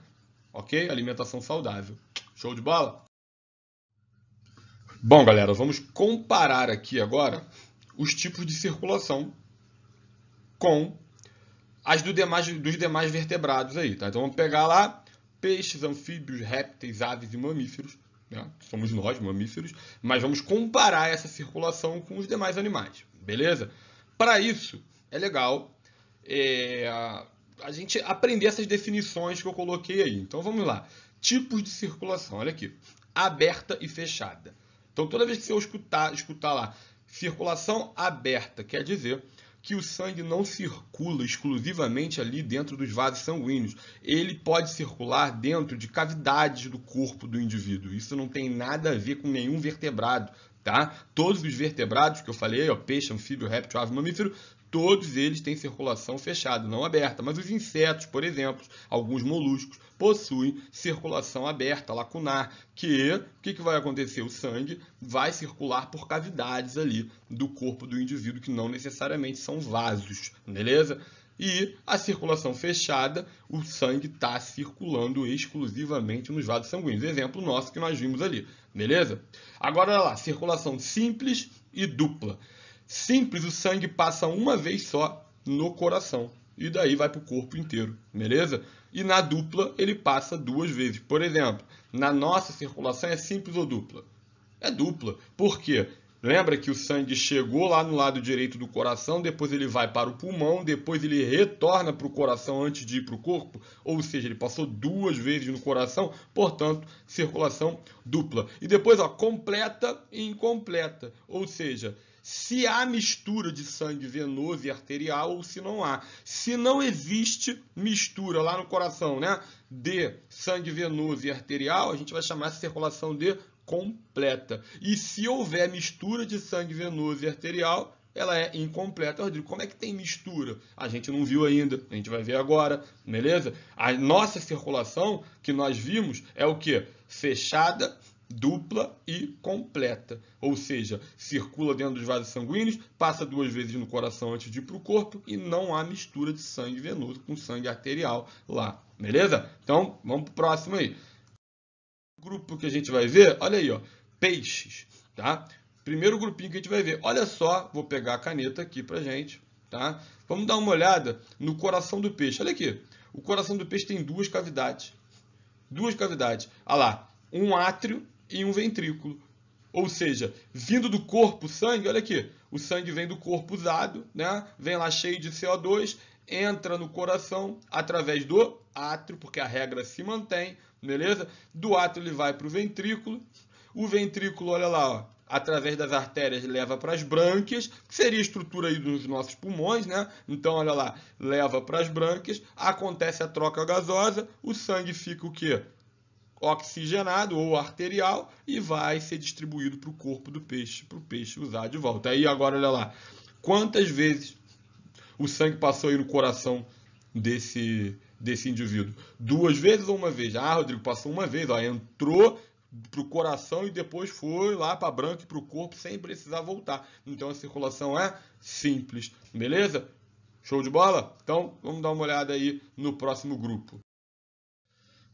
ok? Alimentação saudável. Show de bola? Bom, galera, vamos comparar aqui agora os tipos de circulação com as do demais, dos demais vertebrados aí, tá? Então vamos pegar lá peixes, anfíbios, répteis, aves e mamíferos, né? Somos nós, mamíferos, mas vamos comparar essa circulação com os demais animais, beleza? Para isso, é legal é, a gente aprender essas definições que eu coloquei aí. Então vamos lá. Tipos de circulação, olha aqui. Aberta e fechada. Então toda vez que você escutar, escutar lá circulação aberta, quer dizer que o sangue não circula exclusivamente ali dentro dos vasos sanguíneos. Ele pode circular dentro de cavidades do corpo do indivíduo. Isso não tem nada a ver com nenhum vertebrado. Tá? Todos os vertebrados que eu falei, ó, peixe, anfíbio, réptil, ave, mamífero, Todos eles têm circulação fechada, não aberta, mas os insetos, por exemplo, alguns moluscos, possuem circulação aberta, lacunar, que o que, que vai acontecer? O sangue vai circular por cavidades ali do corpo do indivíduo, que não necessariamente são vasos, beleza? E a circulação fechada, o sangue está circulando exclusivamente nos vasos sanguíneos. Exemplo nosso que nós vimos ali, beleza? Agora, olha lá, circulação simples e dupla. Simples, o sangue passa uma vez só no coração e daí vai para o corpo inteiro, beleza? E na dupla ele passa duas vezes. Por exemplo, na nossa circulação é simples ou dupla? É dupla. Por quê? Lembra que o sangue chegou lá no lado direito do coração, depois ele vai para o pulmão, depois ele retorna para o coração antes de ir para o corpo, ou seja, ele passou duas vezes no coração, portanto, circulação dupla. E depois, ó, completa e incompleta, ou seja, se há mistura de sangue venoso e arterial ou se não há. Se não existe mistura lá no coração, né, de sangue venoso e arterial, a gente vai chamar essa circulação de completa. E se houver mistura de sangue venoso e arterial, ela é incompleta. Rodrigo, como é que tem mistura? A gente não viu ainda, a gente vai ver agora, beleza? A nossa circulação que nós vimos é o que? Fechada dupla e completa. Ou seja, circula dentro dos vasos sanguíneos, passa duas vezes no coração antes de ir para o corpo e não há mistura de sangue venoso com sangue arterial lá. Beleza? Então, vamos para o próximo aí. O grupo que a gente vai ver, olha aí, ó, peixes. Tá? Primeiro grupinho que a gente vai ver. Olha só, vou pegar a caneta aqui para gente. Tá? Vamos dar uma olhada no coração do peixe. Olha aqui. O coração do peixe tem duas cavidades. Duas cavidades. Olha lá. Um átrio em um ventrículo. Ou seja, vindo do corpo, sangue, olha aqui, o sangue vem do corpo usado, né? vem lá cheio de CO2, entra no coração através do átrio, porque a regra se mantém, beleza? Do átrio ele vai para o ventrículo, o ventrículo, olha lá, ó, através das artérias leva para as brânquias, que seria a estrutura aí dos nossos pulmões, né? Então, olha lá, leva para as brânquias, acontece a troca gasosa, o sangue fica o quê? oxigenado ou arterial e vai ser distribuído para o corpo do peixe, para o peixe usar de volta. Aí agora olha lá, quantas vezes o sangue passou aí no coração desse desse indivíduo? Duas vezes ou uma vez? Ah, Rodrigo, passou uma vez, ó, entrou para o coração e depois foi lá para branco e para o corpo sem precisar voltar. Então a circulação é simples, beleza? Show de bola? Então vamos dar uma olhada aí no próximo grupo.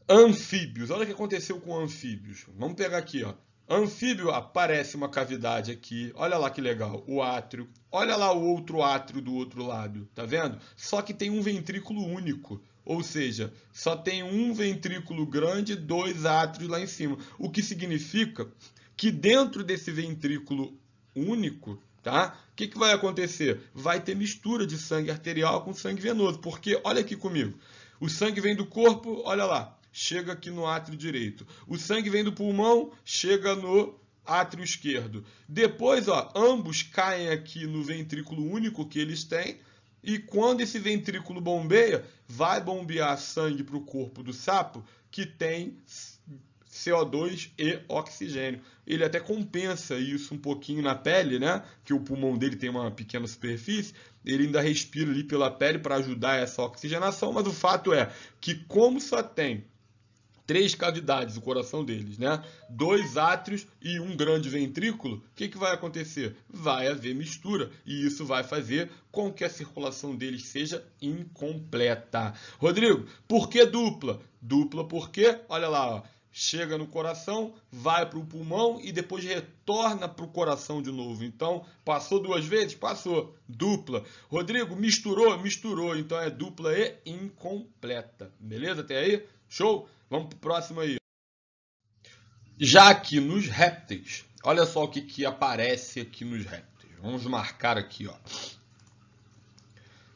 Anfíbios. Olha o que aconteceu com anfíbios. Vamos pegar aqui, ó. Anfíbio aparece uma cavidade aqui. Olha lá que legal, o átrio. Olha lá o outro átrio do outro lado, tá vendo? Só que tem um ventrículo único. Ou seja, só tem um ventrículo grande, dois átrios lá em cima. O que significa que dentro desse ventrículo único, tá? O que, que vai acontecer? Vai ter mistura de sangue arterial com sangue venoso. Porque, olha aqui comigo, o sangue vem do corpo, olha lá, chega aqui no átrio direito. O sangue vem do pulmão, chega no átrio esquerdo. Depois, ó, ambos caem aqui no ventrículo único que eles têm. E quando esse ventrículo bombeia, vai bombear sangue para o corpo do sapo que tem CO2 e oxigênio. Ele até compensa isso um pouquinho na pele, né? Que o pulmão dele tem uma pequena superfície, ele ainda respira ali pela pele para ajudar essa oxigenação, mas o fato é que como só tem três cavidades, o coração deles, né? Dois átrios e um grande ventrículo, o que, que vai acontecer? Vai haver mistura e isso vai fazer com que a circulação deles seja incompleta. Rodrigo, por que dupla? Dupla porque, olha lá, ó, chega no coração, vai para o pulmão e depois retorna para o coração de novo. Então, passou duas vezes? Passou. Dupla. Rodrigo, misturou? Misturou. Então, é dupla e incompleta. Beleza? Até aí? Show? Vamos para o próximo aí. Já aqui nos répteis, olha só o que, que aparece aqui nos répteis. Vamos marcar aqui, ó.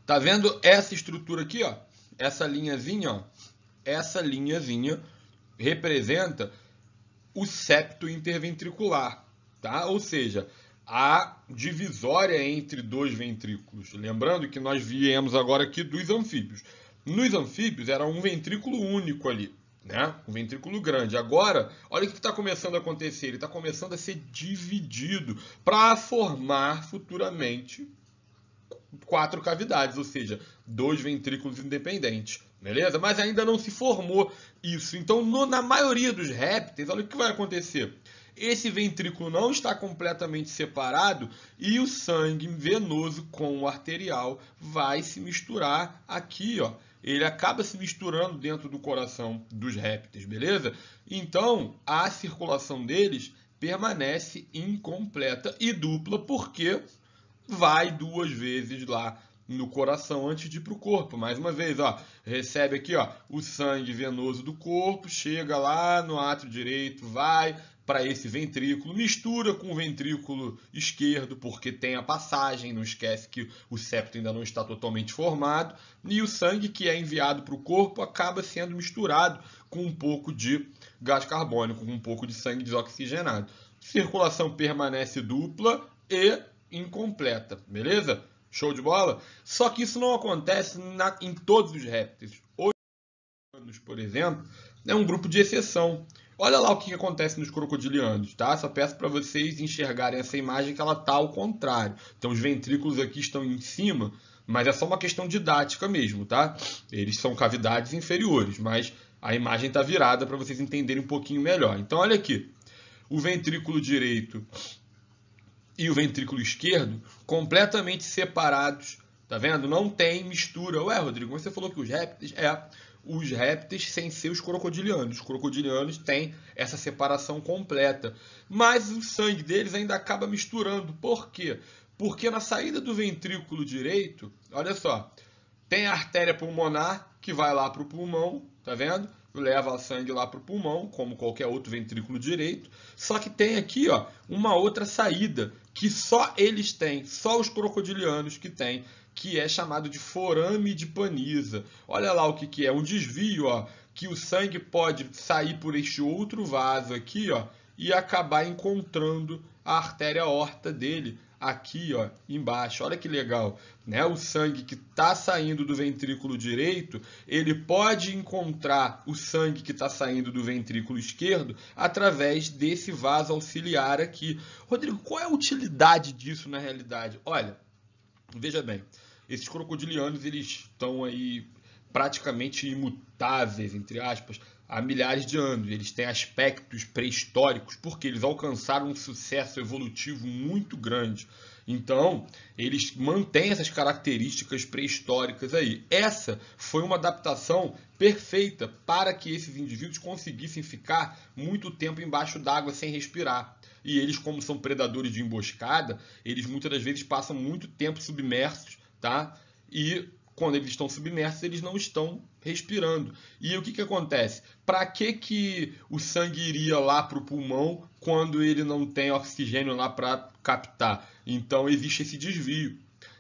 Tá vendo essa estrutura aqui, ó? Essa linhazinha, ó. Essa linhazinha representa o septo interventricular, tá? Ou seja, a divisória entre dois ventrículos. Lembrando que nós viemos agora aqui dos anfíbios. Nos anfíbios era um ventrículo único ali, né? O ventrículo grande. Agora, olha o que está começando a acontecer. Ele está começando a ser dividido para formar futuramente quatro cavidades, ou seja, dois ventrículos independentes, beleza? Mas ainda não se formou isso. Então, no, na maioria dos répteis, olha o que vai acontecer. Esse ventrículo não está completamente separado e o sangue venoso com o arterial vai se misturar aqui, ó, ele acaba se misturando dentro do coração dos répteis, beleza? Então, a circulação deles permanece incompleta e dupla porque vai duas vezes lá no coração antes de ir para o corpo. Mais uma vez, ó, recebe aqui ó, o sangue venoso do corpo, chega lá no ato direito, vai, para esse ventrículo, mistura com o ventrículo esquerdo, porque tem a passagem, não esquece que o septo ainda não está totalmente formado, e o sangue que é enviado para o corpo acaba sendo misturado com um pouco de gás carbônico, com um pouco de sangue desoxigenado. Circulação permanece dupla e incompleta, beleza? Show de bola? Só que isso não acontece na, em todos os répteis. Hoje, por exemplo, é um grupo de exceção Olha lá o que acontece nos crocodilianos, tá? Só peço para vocês enxergarem essa imagem que ela tá ao contrário. Então os ventrículos aqui estão em cima, mas é só uma questão didática mesmo, tá? Eles são cavidades inferiores, mas a imagem está virada para vocês entenderem um pouquinho melhor. Então olha aqui, o ventrículo direito e o ventrículo esquerdo completamente separados, tá vendo? Não tem mistura. Ué, Rodrigo, mas você falou que os répteis... É, os répteis sem ser os crocodilianos. Os crocodilianos têm essa separação completa. Mas o sangue deles ainda acaba misturando. Por quê? Porque na saída do ventrículo direito, olha só, tem a artéria pulmonar que vai lá para o pulmão, tá vendo? Leva sangue lá para o pulmão, como qualquer outro ventrículo direito. Só que tem aqui ó, uma outra saída que só eles têm, só os crocodilianos que têm, que é chamado de forame de Paniza. Olha lá o que, que é, um desvio, ó, que o sangue pode sair por este outro vaso aqui, ó, e acabar encontrando a artéria horta dele, aqui ó, embaixo. Olha que legal, né? O sangue que está saindo do ventrículo direito, ele pode encontrar o sangue que está saindo do ventrículo esquerdo através desse vaso auxiliar aqui. Rodrigo, qual é a utilidade disso na realidade? Olha, veja bem, esses crocodilianos eles estão aí praticamente imutáveis, entre aspas, há milhares de anos. Eles têm aspectos pré-históricos porque eles alcançaram um sucesso evolutivo muito grande. Então, eles mantêm essas características pré-históricas aí. Essa foi uma adaptação perfeita para que esses indivíduos conseguissem ficar muito tempo embaixo d'água sem respirar. E eles, como são predadores de emboscada, eles muitas das vezes passam muito tempo submersos, tá? E quando eles estão submersos, eles não estão respirando. E o que, que acontece? Para que, que o sangue iria lá para o pulmão quando ele não tem oxigênio lá para captar? Então existe esse desvio.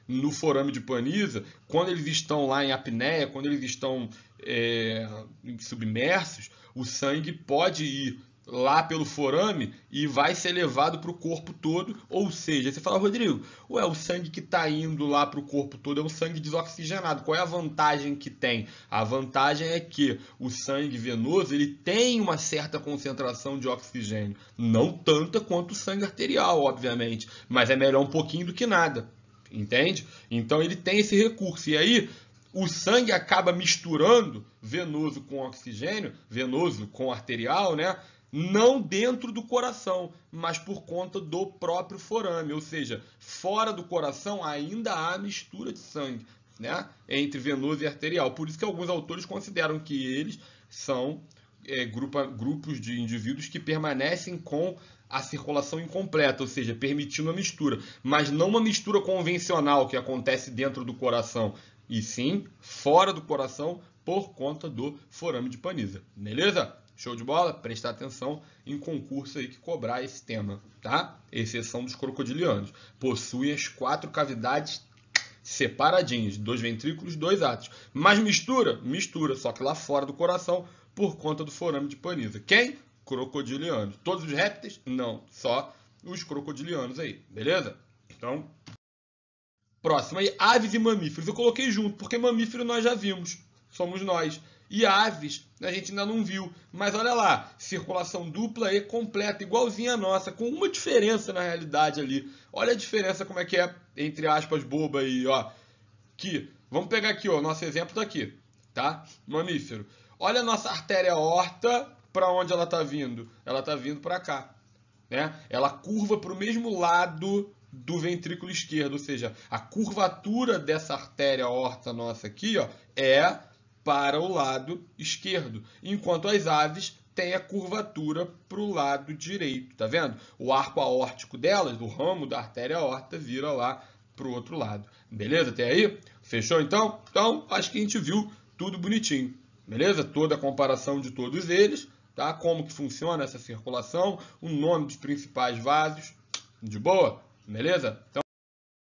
No forame de Panisa, quando eles estão lá em apneia, quando eles estão é, submersos, o sangue pode ir lá pelo forame e vai ser levado para o corpo todo. Ou seja, você fala, Rodrigo, ué, o sangue que está indo lá para o corpo todo é um sangue desoxigenado. Qual é a vantagem que tem? A vantagem é que o sangue venoso ele tem uma certa concentração de oxigênio, não tanta quanto o sangue arterial, obviamente, mas é melhor um pouquinho do que nada. Entende? Então ele tem esse recurso. E aí, o sangue acaba misturando venoso com oxigênio, venoso com arterial, né? não dentro do coração, mas por conta do próprio forame, ou seja, fora do coração ainda há mistura de sangue, né, entre venoso e arterial. Por isso que alguns autores consideram que eles são é, grupa, grupos de indivíduos que permanecem com a circulação incompleta, ou seja, permitindo a mistura, mas não uma mistura convencional que acontece dentro do coração, e sim fora do coração por conta do forame de paniza. Beleza? Show de bola? Prestar atenção em concurso aí que cobrar esse tema, tá? Exceção dos crocodilianos. Possui as quatro cavidades separadinhas, dois ventrículos, dois átrios, Mas mistura? Mistura, só que lá fora do coração, por conta do forame de paniza. Quem? Crocodilianos. Todos os répteis? Não, só os crocodilianos aí, beleza? Então, próximo aí, aves e mamíferos. Eu coloquei junto, porque mamífero nós já vimos, somos nós. E aves a gente ainda não viu. Mas olha lá, circulação dupla e completa, igualzinha a nossa, com uma diferença na realidade ali. Olha a diferença como é que é, entre aspas, boba aí, ó. Que, vamos pegar aqui, ó, nosso exemplo daqui tá? Mamífero. Olha a nossa artéria horta, para onde ela tá vindo? Ela tá vindo para cá, né? Ela curva para o mesmo lado do ventrículo esquerdo, ou seja, a curvatura dessa artéria horta nossa aqui, ó, é para o lado esquerdo, enquanto as aves têm a curvatura para o lado direito, tá vendo? O arco aórtico delas, do ramo da artéria aorta, vira lá para o outro lado. Beleza? Até aí? Fechou então? Então, acho que a gente viu tudo bonitinho. Beleza? Toda a comparação de todos eles, tá? Como que funciona essa circulação, o nome dos principais vasos. De boa? Beleza? Então,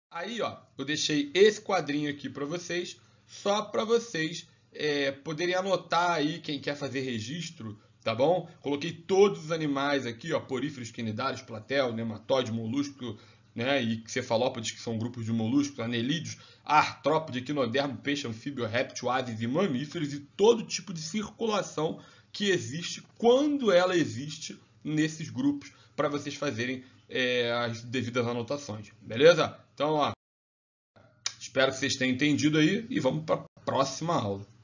aí, ó, eu deixei esse quadrinho aqui para vocês, só para vocês é, poderem anotar aí quem quer fazer registro, tá bom? Coloquei todos os animais aqui, ó, poríferos, quinidários, platel, nematóide, molusco, né, e cefalópodes, que são grupos de moluscos, anelídeos, artrópode, quinodermo, peixe, anfíbio, réptil, aves e mamíferos e todo tipo de circulação que existe quando ela existe nesses grupos para vocês fazerem é, as devidas anotações, beleza? Então, ó, espero que vocês tenham entendido aí e vamos para a próxima aula.